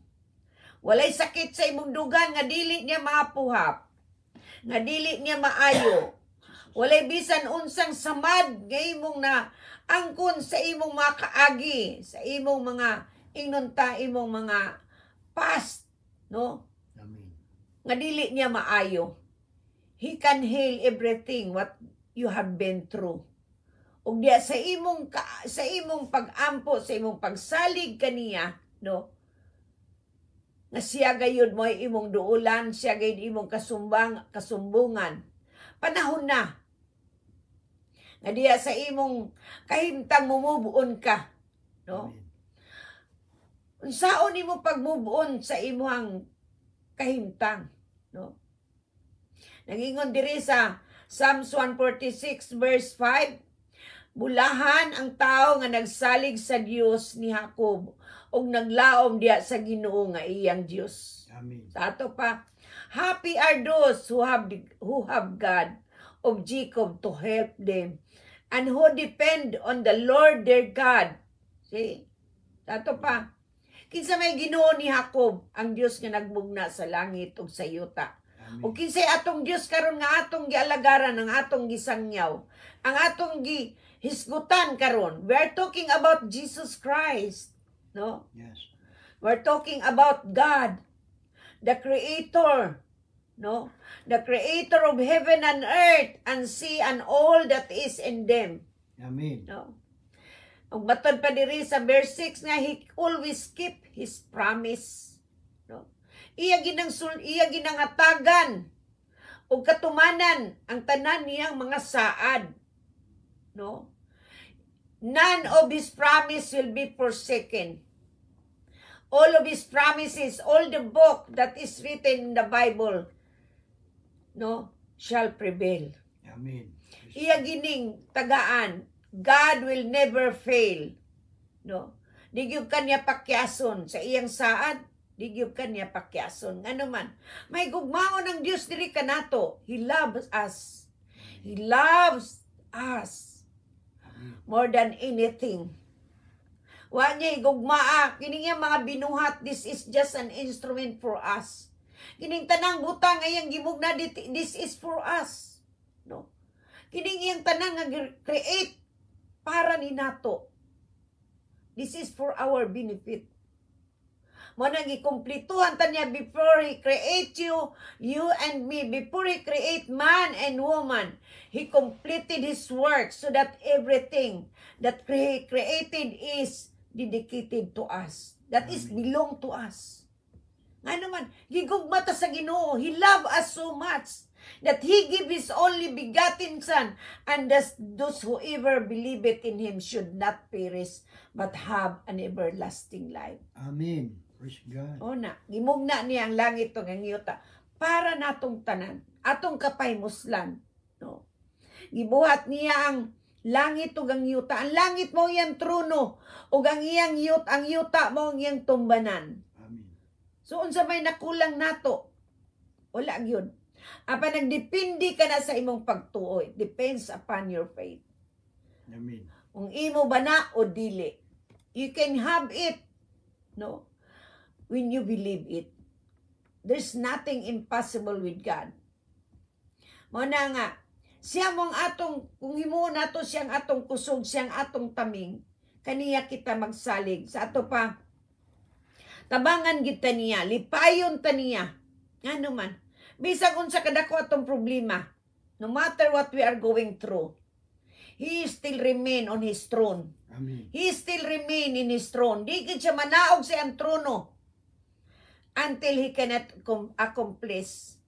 [SPEAKER 1] Walay sakit sa imong dugan nga dili niya maapuhap. Nga dili niya maayo. Walay bisan unsang samad nga imong na angkon sa imong mga kaagi, sa imong mga inunta imong mga past, no? Amen. Nga dili niya maayo. He can heal everything what you have been through ug diya sa imong ka, sa imong pagampo sa imong pagsalig kaniya no nga siya gayud mo imong duulan siya gayud imong kasumbang kasumbungan panahon na nga diya sa imong kahimtang on ka no unsaon nimo on sa imong kahimtang no nagingon diri sa Psalms 146 verse 5 Bulahan ang tao nga nagsalig sa Dios ni Jacob ug naglaom diha sa Ginoo nga iyang Dios. Amen. Sa ato pa, happy are those who have who have God of Jacob to help them and who depend on the Lord their God. See? Sa ato pa, kinsa may Ginoo ni Jacob, ang Dios nga nagmugna sa langit ug sa yuta. Amen. O kinsay atong Dios karon nga atong gialagaran ang atong gisangyaw, ang atong gi hisgutan karon. We are talking about Jesus Christ, no? Yes. We're talking about God, the creator, no? The creator of heaven and earth and sea and all that is in them. Amen. No? Ang matod pa diri sa verse 6 nga he always keep his promise. No? Iya ginang iya ginangatagan og katumanan ang tanan niyang mga saad no? None of His promise will be forsaken. All of His promises, all the book that is written in the Bible, no, shall prevail. Amen. Iya gining tagaan, God will never fail. No? Digyog kanya pakyason sa iyang saad, digyog kanya pakyason. Ngano man, may gugmao ng Dios diri kanato. He loves us. He loves us more than anything. Wa niya igugmaa. Ah. Kini nga mga binuhat, this is just an instrument for us. Kining tanang butang ayang gimugna this is for us. No. Kining iyang tanang nga create para ni nato. This is for our benefit mo nang gikumplituhan tanya before he create you, you and me, before he create man and woman, he completed his work so that everything that he created is dedicated to us. That is belong to us. Nga naman, gigugmata sa ginoo. He love us so much that He give His only begotten Son, and thus those whoever it in Him should not perish, but have an everlasting life.
[SPEAKER 2] Amen. Praise God. O
[SPEAKER 1] na, gimugna niya ang langit to ng ngiyota para natong tanan, atong kapay muslan. No. Gibuhat niya ang langit to ng yuta. Ang langit mo yan trono O ang iyang yut, ang yuta mo ang iyang tumbanan. Amen. So unsa may nakulang nato? Wala gyud. Apa nagdepende ka na sa imong pagtuoy. Depends upon your faith. Amen. Kung imo ba na o dili. You can have it. No? when you believe it. There's nothing impossible with God. Mo na nga, siya mong atong, kung himo nato to siyang atong kusog, siyang atong taming, kaniya kita magsalig. Sa ato pa, tabangan kita niya, lipayon ta niya. Ano man, bisag unsa kadako atong problema, no matter what we are going through, He still remain on His throne. Amen. He still remain in His throne. Di siya manaog sa ang trono until he cannot accomplish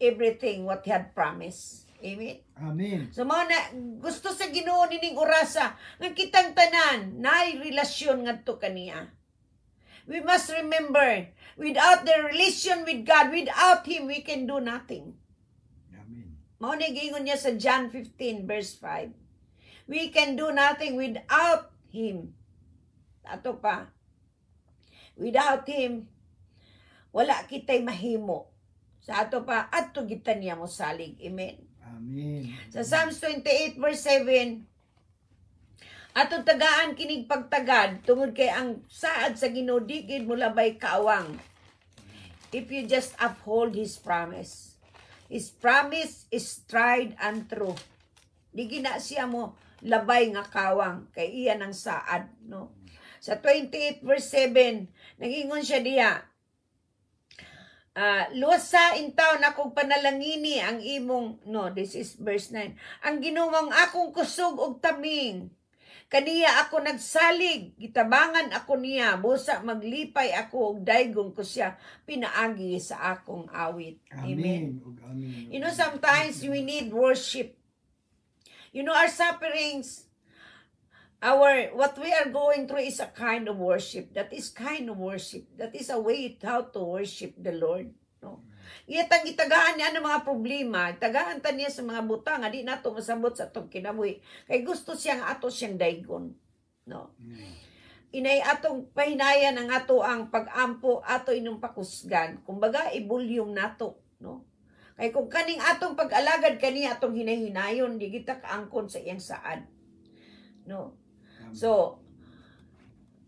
[SPEAKER 1] everything what he had promised. Amen?
[SPEAKER 2] Amen. So
[SPEAKER 1] mo na, gusto sa ginoo nining orasa, nga kitang tanan, naay relasyon ngadto kaniya. We must remember, without the relation with God, without Him, we can do nothing. Amen. Mao ni gingon niya sa John 15 verse 5. We can do nothing without Him. Ato pa. Without Him, wala kitay mahimo sa ato pa at tugitan niya mo salig. Amen.
[SPEAKER 2] Amen.
[SPEAKER 1] Sa Psalms 28 verse 7, Atong tagaan kinig pagtagad tungod kay ang saad sa ginudikid mula bay kaawang. If you just uphold his promise. His promise is tried and true. Di gina siya mo labay nga kawang kay iyan ang saad, no? Sa 28 verse 7, nagingon siya diya, uh, ah, luwasa in town akong panalangini ang imong no this is verse 9 ang ginumang akong kusog og taming kaniya ako nagsalig gitabangan ako niya busa maglipay ako og daygong ko siya pinaagi sa akong awit amen, amen. amen. you know sometimes we need worship you know our sufferings Our, what we are going through is a kind of worship. That is kind of worship. That is a way how to worship the Lord. No? Iyatang itagaan niya ng mga problema. Itagaan ta niya sa mga butang. Hindi na ito masabot sa itong kinabuhi. Kay gusto siyang ato siyang daigon. No? Hmm. inay atong pahinayan ang ato ang pagampo ato inong pakusgan kumbaga ibulyong nato no kay kung kaning atong pag-alagad kani atong hinahinayon di kita kaangkon sa iyang saad no So,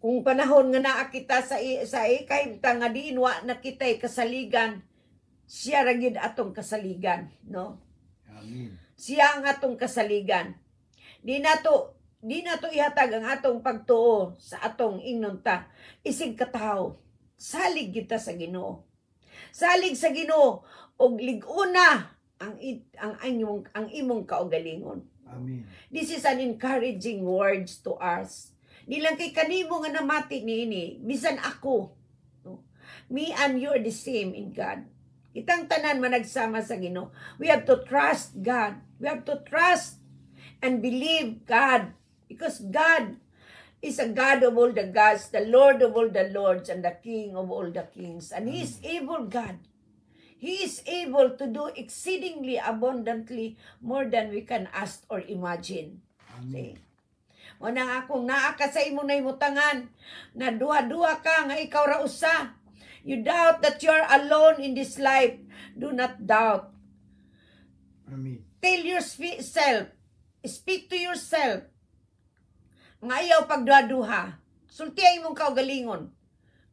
[SPEAKER 1] kung panahon nga naa kita sa sa ikahimta nga diin wa na kita'y kasaligan, siya ra gyud atong kasaligan, no? Amen. Siya ang atong kasaligan. Di nato di nato ihatag ang atong pagtuo sa atong ingnunta. Isig katawo. Salig kita sa Ginoo. Salig sa Ginoo og liguna ang ang ang imong ang imong kaugalingon. Amen. This is an encouraging words to us. Nilang kay kanimo nga namati nini, bisan ako. No? Me and you are the same in God. Itang tanan managsama sa Ginoo. We have to trust God. We have to trust and believe God because God is a God of all the gods, the Lord of all the lords, and the King of all the kings. And He is mm. able God He is able to do exceedingly abundantly more than we can ask or imagine. Amen. See? nang akong naaka sa imo na imutangan, na duha-duha ka nga ikaw ra usa. You doubt that you are alone in this life. Do not doubt. Amen. Tell yourself, speak to yourself, nga ayaw pagduha-duha. Sulti imong kaugalingon.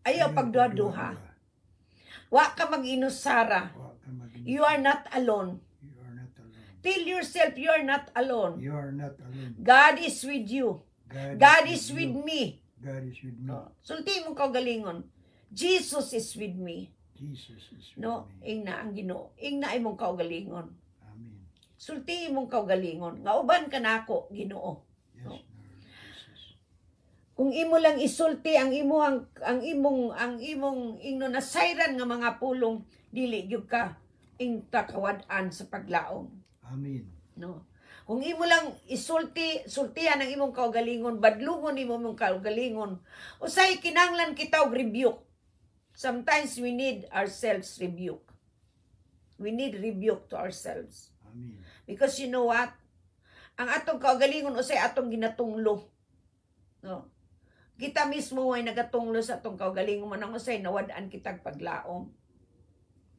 [SPEAKER 1] Ayaw, ayaw pagduha-duha. Wa ka mag-inusara. You are not alone. You are not alone. Tell yourself you are not alone. You are not alone. God is with you. God, is, with me.
[SPEAKER 2] God is with me. Oh,
[SPEAKER 1] sulti mo galingon. Jesus is with me. Jesus is with me. no, me. Ingna ang Ginoo. Ingna imong galingon. Amen. Sulti imong kaugalingon. Nga uban ka nako, Ginoo. Yes. No? Kung imo lang isulti ang imong ang imong ang imong ingno na sayran nga mga pulong dili gyud ka ing an sa paglaom. Amen. No. Kung imo lang isulti, sultihan ang imong kaugalingon, badlungon imo mong kaugalingon, usay kinanglan kita og rebuke. Sometimes we need ourselves rebuke. We need rebuke to ourselves. Amen. Because you know what? Ang atong kaugalingon usay atong ginatunglo. No. Kita mismo ay nagatunglo sa tungkaw galing man ang usay nawadaan kitag paglaom.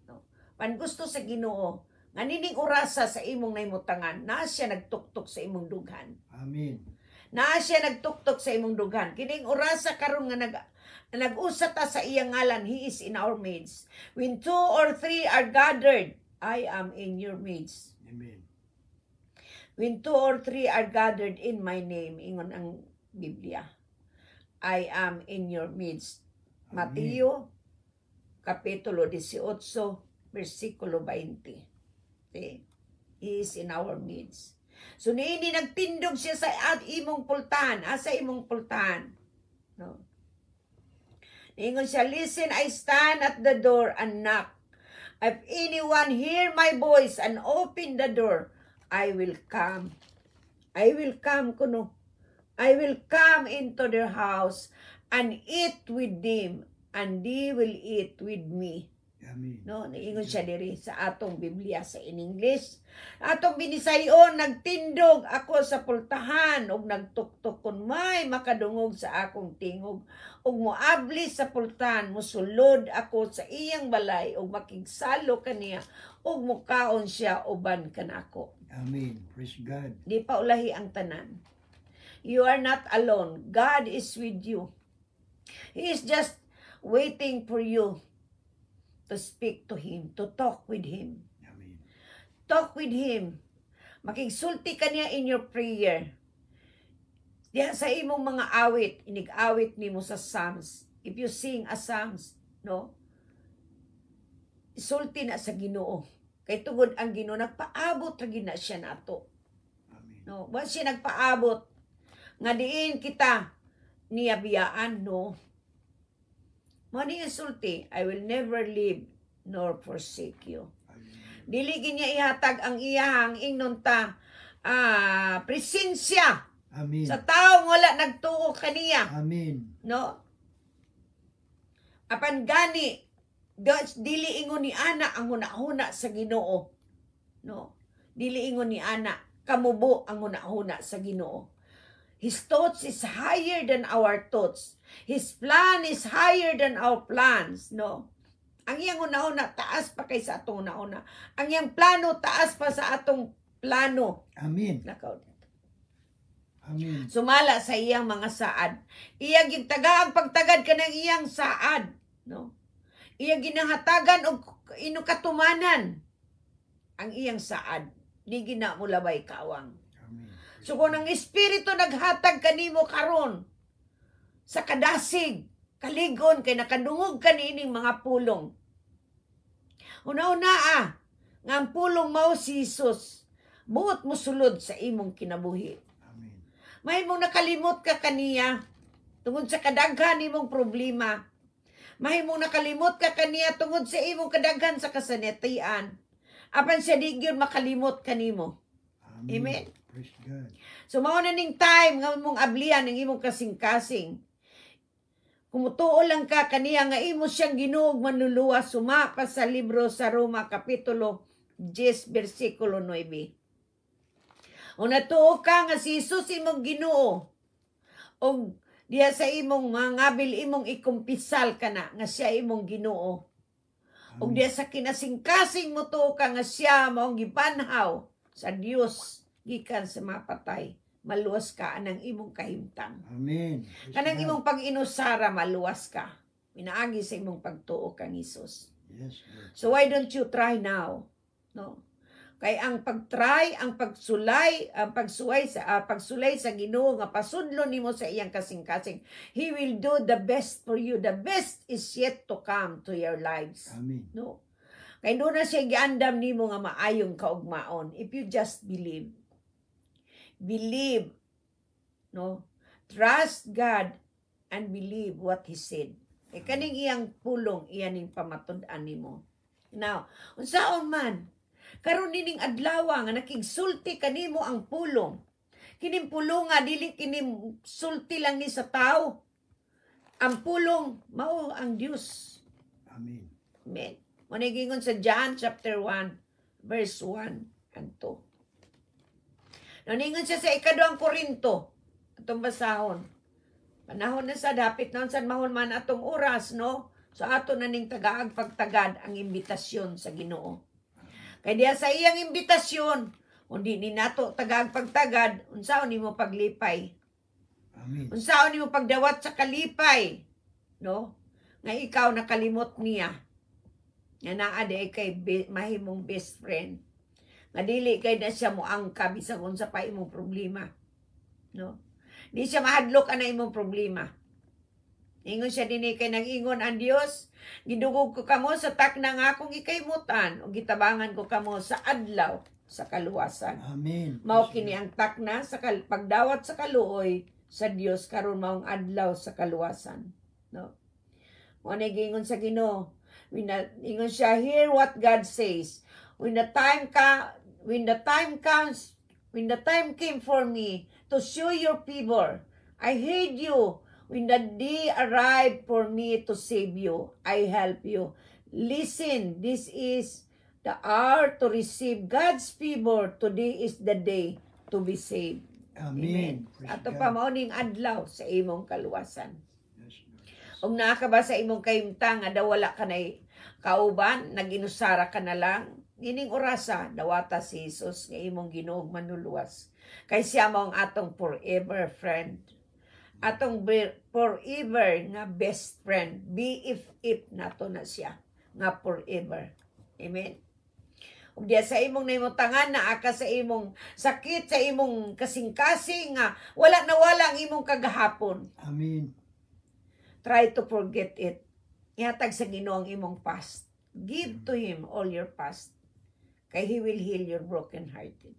[SPEAKER 1] No. Pangusto sa Ginoo nganining nining orasa sa imong naimutangan na siya nagtuktok sa imong dughan. Amen. Na siya nagtuktok sa imong dughan. Kining orasa karon nga nag nag-usa ta sa iyang ngalan, he is in our midst. When two or three are gathered, I am in your midst. Amen. When two or three are gathered in my name, ingon ang Biblia. I am in your midst. Mateo, Kapitulo 18, versikulo 20. Okay? He is in our midst. So niini nagtindog siya sa at imong pultan, ah, sa imong pultan. No. Niingon siya, listen, I stand at the door and knock. If anyone hear my voice and open the door, I will come. I will come kuno I will come into their house and eat with them and they will eat with me. Amen. No, naingon siya diri sa atong Biblia sa in English. Atong binisayon nagtindog ako sa pultahan ug nagtuktok kon may makadungog sa akong tingog ug muabli sa pultahan musulod ako sa iyang balay ug makigsalo kaniya ug mukaon siya uban kanako.
[SPEAKER 2] Amen. Praise God.
[SPEAKER 1] Di pa ulahi ang tanan. You are not alone. God is with you. He is just waiting for you to speak to Him, to talk with Him. Amen. Talk with Him. Makigsulti ka niya in your prayer. Diya sa imong mga awit, inig-awit nimo sa Psalms. If you sing a Psalms, no? Isulti na sa Ginoo. Kay tungod ang Ginoo nagpaabot ra gina siya nato. Amen. No, once siya nagpaabot, nga diin kita niyabiyaan no mo ni insulti I will never leave nor forsake you dili niya ihatag ang iyahang ingnon ta ah, presensya Amen. sa tao wala nagtuo kaniya Amen. no apan gani dili ingon ni ana ang hunahuna sa Ginoo no dili ingon ni ana kamubo ang hunahuna sa Ginoo His thoughts is higher than our thoughts. His plan is higher than our plans. No? Ang iyang una-una, taas pa kay sa atong una-una. Ang iyang plano, taas pa sa atong plano. Amen. Nakaw Amen. Sumala sa iyang mga saad. Iyang gitaga ang pagtagad ka kanang iyang saad, no? Iyang ginahatagan og inukatumanan ang iyang saad. Di gina mo labay kawang. So kung ang Espiritu naghatag kanimo karon sa kadasig, kaligon, kay nakadungog ka niining mga pulong. Una-una ah, nga ang pulong mao si Jesus, buot mo sulod sa imong kinabuhi. Amen. May mong nakalimot ka kaniya tungod sa kadaghan imong problema. mong nakalimot ka kaniya tungod sa imong kadaghan sa kasanatian. Apan siya di gyud makalimot kanimo. Amen. Amen. Praise God. So mao na ning time nga mong ablian ang imong kasing-kasing. Kumutuo lang ka kaniya nga imo siyang Ginuog manluluwa suma pa sa libro sa Roma kapitulo 10 bersikulo 9. O tuo ka nga si Jesus imong Ginoo og diya sa imong mangabil imong ikumpisal kana nga siya imong Ginoo. Og diya sa kinasingkasing mo tuo ka nga siya maong gipanhaw sa Dios gikan sa mapatay maluwas ka anang imong kahimtang. Amen. Kanang imong pag-inusara maluwas ka. pinaagi sa imong pagtuo kang Hesus. Yes. Lord. So why don't you try now? No. Kay ang pagtry, ang pagsulay, ang pagsuway sa uh, pagsulay sa Ginoo nga pasudlo nimo sa iyang kasing-kasing, he will do the best for you. The best is yet to come to your lives. Amen. No. Kay doon na siya giandam nimo nga maayong kaugmaon if you just believe. Believe, no? Trust God and believe what He said. E kaning iyang pulong, iyaning pamatud-an nimo. Now, unsaon man, karon nining adlaw nga nakigsulti kanimo ang pulong. Kining pulong nga dili kinim sulti lang ni sa tao. Ang pulong mao ang Dios. Amen. Amen. Mo sa John chapter 1 verse 1 and 2. Naningon siya sa ikaduang korinto. Atong basahon. Panahon na sa dapit na sa mahon man atong oras, no? So ato na ning tagaag pagtagad ang imbitasyon sa Ginoo. Kay diya sa iyang imbitasyon, undi ni nato tagaag pagtagad, unsaon nimo paglipay. Amen. Unsaon nimo pagdawat sa kalipay, no? Nga ikaw nakalimot niya. Nga naa kay mahimong best friend nga dili kay na siya mo ang kabisag unsa pa imong problema no di siya mahadlok ana imong problema ingon siya dinhi kay nag-ingon ang Dios gidugog ko kamo sa takna nga akong ikaymutan o gitabangan ko kamo sa adlaw sa kaluwasan amen mao kini ang takna sa pagdawat sa kaluoy sa Dios karon mao ang adlaw sa kaluwasan no mo giingon sa Ginoo ingon siya hear what God says when the time ka when the time comes, when the time came for me to show your favor, I hate you. When the day arrived for me to save you, I help you. Listen, this is the hour to receive God's favor. Today is the day to be saved.
[SPEAKER 2] Amen.
[SPEAKER 1] Amen. Ato pa mauning adlaw sa imong kaluwasan. Yes, yes. Ug sa imong kaimta nga dawala ka nay kauban, naginusara ka na lang, Ining orasa, nawata si Jesus nga imong ginoog manuluwas. Kay siya mo ang atong forever friend. Atong forever nga best friend. BFF nato na siya. Nga forever. Amen. Ug diya sa imong tangan na aka sa imong sakit, sa imong kasing-kasing nga wala na wala ang imong kagahapon. Amen. Try to forget it. Ihatag sa Ginoo ang imong past. Give to Him all your past. Kaya He will heal your broken-hearted.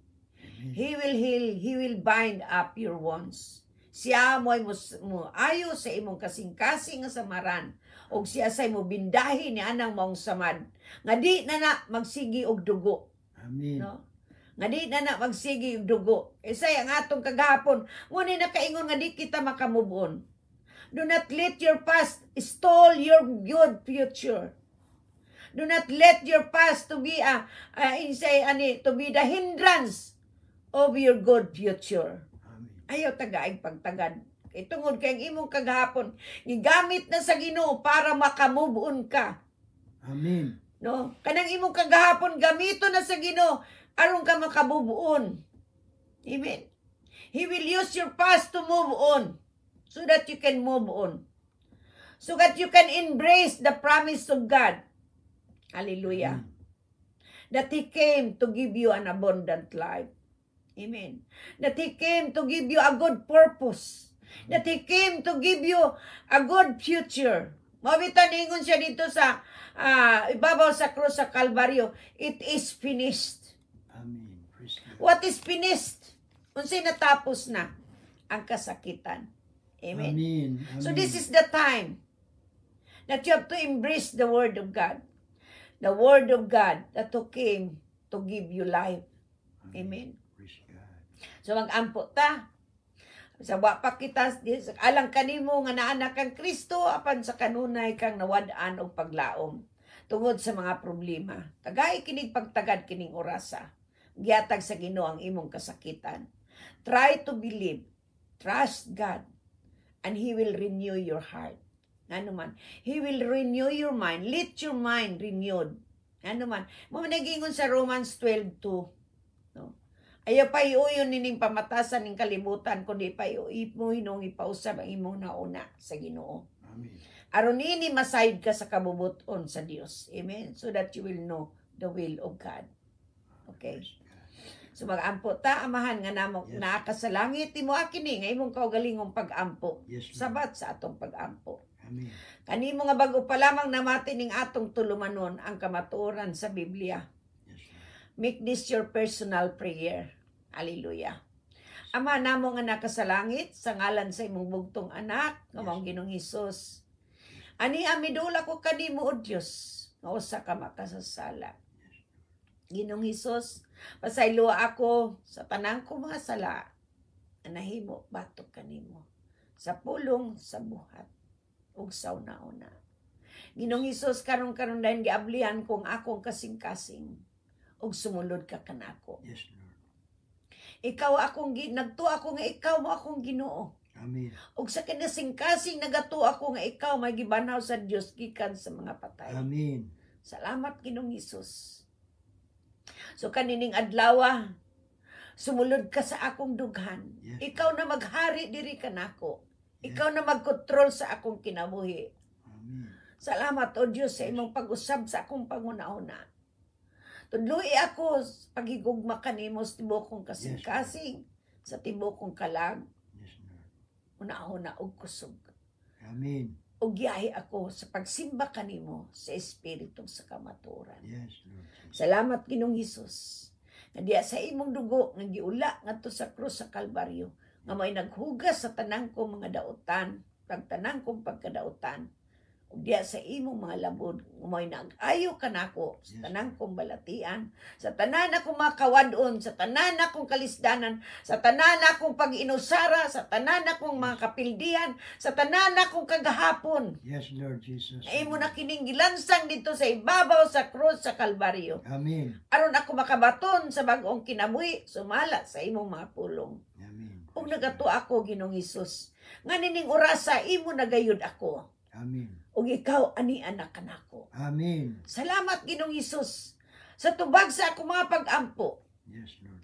[SPEAKER 1] He will heal, He will bind up your wounds. Siya mo ay mo ayo sa imong kasing-kasing nga samaran ug siya say mo bindahin ni anang maong samad nga di na na magsigi og dugo. Amen. No? Nga di na na magsigi og dugo. Isay e ang atong kagahapon, ngunit kaingon nga di kita makamove on. Do not let your past stall your good future. Do not let your past to be a, uh, say ani, to be the hindrance of your good future. Ayaw tagaig pagtagad. Itungod kay imong kagahapon. Gigamit na sa Ginoo para makamove on ka. Amen. No? Kanang imong kagahapon gamito na sa Ginoo aron ka makabubuon. Amen. He will use your past to move on so that you can move on. So that you can embrace the promise of God. Hallelujah. Mm. That He came to give you an abundant life. Amen. That He came to give you a good purpose. That He came to give you a good future. Mabita ingon siya dito sa uh, ibabaw sa krus sa Kalbaryo. It is finished. Amen. What is finished? Unsay natapos na ang kasakitan. Amen.
[SPEAKER 2] Amen. Amen. So this is
[SPEAKER 1] the time that you have to embrace the Word of God the word of God that to came to give you life. Amen. So mag-ampo ta. Sa wapak kita, alang kanimo nga naanak kang Kristo apan sa kanunay kang nawadaan og paglaom tungod sa mga problema. Tagay kinig pagtagad kining orasa. Giatag sa Ginoo ang imong kasakitan. Try to believe. Trust God and he will renew your heart. Ano man. He will renew your mind. Let your mind renewed. Ano man. Mo nagingon sa Romans 12:2. No. Ayaw pa iuyon nining pamatasan ning kalibutan kundi pa mo hinong ipausab ang na una sa Ginoo. Amen. Aron ini masayod ka sa kabubuton sa Dios. Amen. So that you will know the will of God. Okay. So mag-ampo ta amahan nga namo yes. naa sa langit imo akini nga imong kaugalingong pagampo. Yes, Sabat sa atong pagampo. Amen. Kani mga bago pa lamang namati ning atong tulumanon ang kamatuoran sa Biblia. Make this your personal prayer. Hallelujah. Ama namo nga nakasalangit sa ngalan sa imong bugtong anak nga yes. Ginong Hesus. Ani amidula ko kadimo o Dios nga usa ka makasasala. Ginong Hesus, pasaylo ako sa tanang ko mga sala. Anahimo batok kanimo sa pulong sa buhat ug na una Ginong Hesus karong-karong dayon giablihan kong akong kasing-kasing ug sumulod ka kanako. Yes, Lord. Ikaw akong nagtuo ako nga ikaw mo akong Ginoo. Amen. Ug sa kinasing-kasing nagatuo ako nga ikaw may gibanaw sa Dios gikan sa mga patay. Amen. Salamat Ginong Hesus. So kanining adlawa, sumulod ka sa akong dughan. Yes. Ikaw na maghari diri kanako ikaw na magkontrol sa akong kinabuhi. Amen. Salamat o Diyos sa imong pag-usab sa akong pangunahuna. Tudloy ako pagigugma kanimo sa tibo kong kasing-kasing, sa tibo kong kalag. Yes, Una-una og kusog. Amen. Ugyahi ako sa pagsimba kanimo sa espiritong sa kamaturan. Yes, Lord. Salamat Ginong Hesus. Nga diya sa imong dugo nga giula ngadto sa krus sa Kalbaryo nga may naghugas sa tanang kong mga dautan, tagtanang kong pagkadautan. Ug diya sa imong mga labod, nga may nag-ayo ka nako sa tanang kong balatian, sa tanan akong makawadon, sa tanan akong kalisdanan, sa tanan akong pag-inusara, sa tanan akong mga kapildian, sa tanan akong kagahapon.
[SPEAKER 2] Yes, Lord Jesus. Ay mo
[SPEAKER 1] na kiningilansang dito sa ibabaw sa krus sa Kalbaryo. Amen. Aron ako makabaton sa bagong kinamuhi, sumala sa imong mga pulong ug nagato ako Ginoong Hesus. Nga nining orasa imo nagayud ako. Amen. Ug ikaw ani anak kanako.
[SPEAKER 2] Amen.
[SPEAKER 1] Salamat Ginoong Hesus sa tubag sa akong mga pag-ampo. Yes, Lord.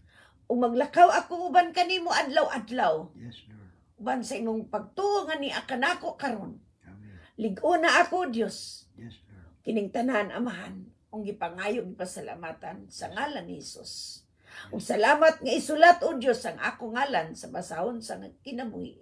[SPEAKER 1] Ug maglakaw ako uban kanimo adlaw-adlaw. Yes, Lord. Uban sa imong pagtuo nga ni akanako karon. Amen. lig na ako Diyos. Yes, Lord. Kining tanan amahan ong gipangayo gipasalamatan sa ngalan ni Hesus. O salamat nga isulat o Dios ang akong ngalan sa basahon sa kinabuhi.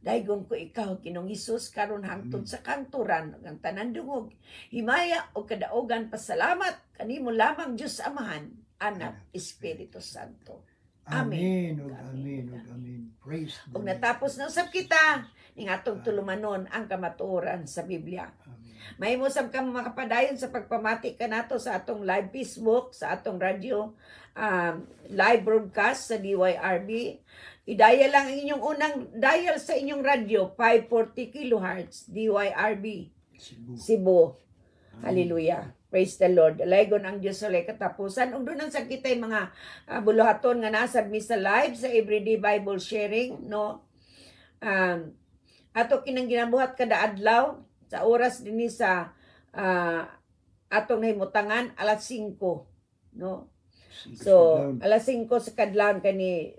[SPEAKER 1] Daigon ko ikaw kinong Hesus karon hangtod mm. sa kanturan ug ang tanan dungog himaya o kadaogan pasalamat kanimo lamang Dios Amahan, Anak, Espiritu Santo.
[SPEAKER 2] Amen. Amen. Amen. Amen. Amen. Praise the Lord.
[SPEAKER 1] natapos na usap kita, ning atong tulumanon ang kamatuoran sa Biblia. Amen. Mahimosab ka makapadayon sa pagpamati ka nato sa atong live Facebook, sa atong radio, um, live broadcast sa DYRB. Idaya lang inyong unang dial sa inyong radio, 540 kilohertz, DYRB, Cebu. Cebu. Hallelujah. Praise the Lord. Alaygon ang Diyos ulay katapusan. Ug doon ang sakitay mga uh, ah, buluhaton nga nasad mi sa live sa everyday Bible sharing no. Um, ato kinang ginabuhat kada adlaw sa oras din sa uh, atong himutangan alas 5 no so alas 5 sa kadlawon kani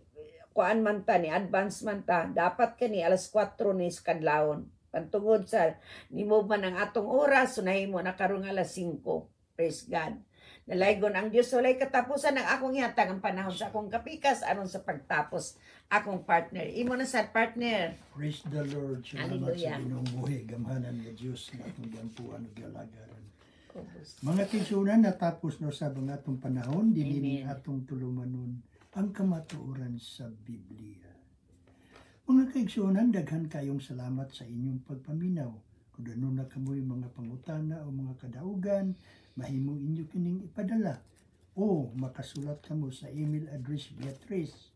[SPEAKER 1] kuan man ta ni advance man ta dapat kani alas 4 ni sa kadlawon pantungod sa ni man ang atong oras so nahimo na karong alas 5 praise God Nalaygon ang Diyos walay katapusan ang akong ihatag ang panahon sa akong kapikas aron sa pagtapos akong partner. Imo na sad partner.
[SPEAKER 2] Praise the Lord. Salamat Hallelujah. sa inyong buhay. Gamhanan ng Diyos na atong gampuan ug galagaran. Mga kinsunan natapos no sa mga atong panahon dinhi atong tulumanon ang kamatuoran sa Biblia. Mga kaigsunan, daghan kayong salamat sa inyong pagpaminaw. Kung ano na kamoy mga pangutana o mga kadaugan, mahimo inyo kining ipadala o makasulat mo sa email address Beatrice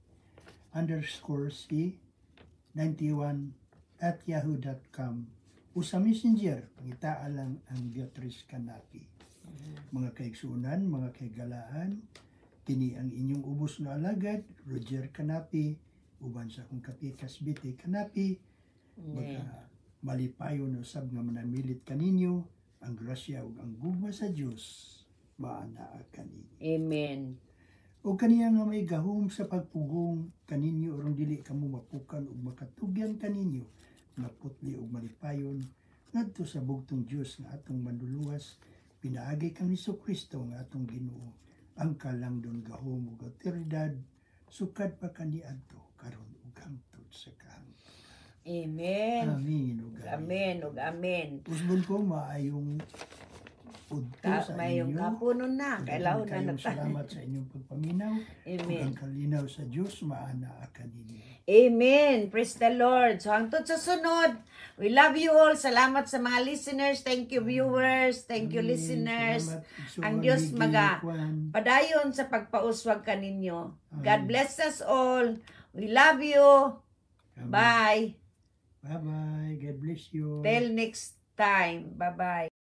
[SPEAKER 2] underscore C 91 at yahoo.com o sa messenger, kita alam ang Beatrice Kanapi. Mm-hmm. Mga kaigsunan, mga kaigalaan, kini ang inyong ubos na alagad, Roger Kanapi, uban sa kong kapi kasbiti Kanapi, Baga, malipayo no sab nga manamilit kaninyo, ang grasya ug ang gugma sa Dios maanaa kanini. Amen. O kaniya nga may gahom sa pagpugong kaninyo aron dili kamo mapukan ug makatugyan kaninyo maputli ug malipayon ngadto sa bugtong Dios nga atong manluluwas pinaagi kang Hesus Kristo nga atong Ginoo ang kalangdon gahom ug awtoridad sukad pa kani adto karon ug hangtod sa Amen. Amen. amen. amen. Pusbon ko maayong udto sa mayong
[SPEAKER 1] inyo. kapuno na. Kailaw na nagta. Salamat sa inyong pagpaminaw. Amen. Ang kalinaw sa Dios maana kaninyo. Amen. Praise the Lord. So hangtod sa sunod, we love you all. Salamat sa mga listeners. Thank you viewers. Thank Amen. you listeners. So, ang Dios maga padayon sa pagpauswag kaninyo. Amen. God bless us all. We love you. Amen. Bye.
[SPEAKER 2] Bye-bye. God bless you. Till
[SPEAKER 1] next time. Bye-bye.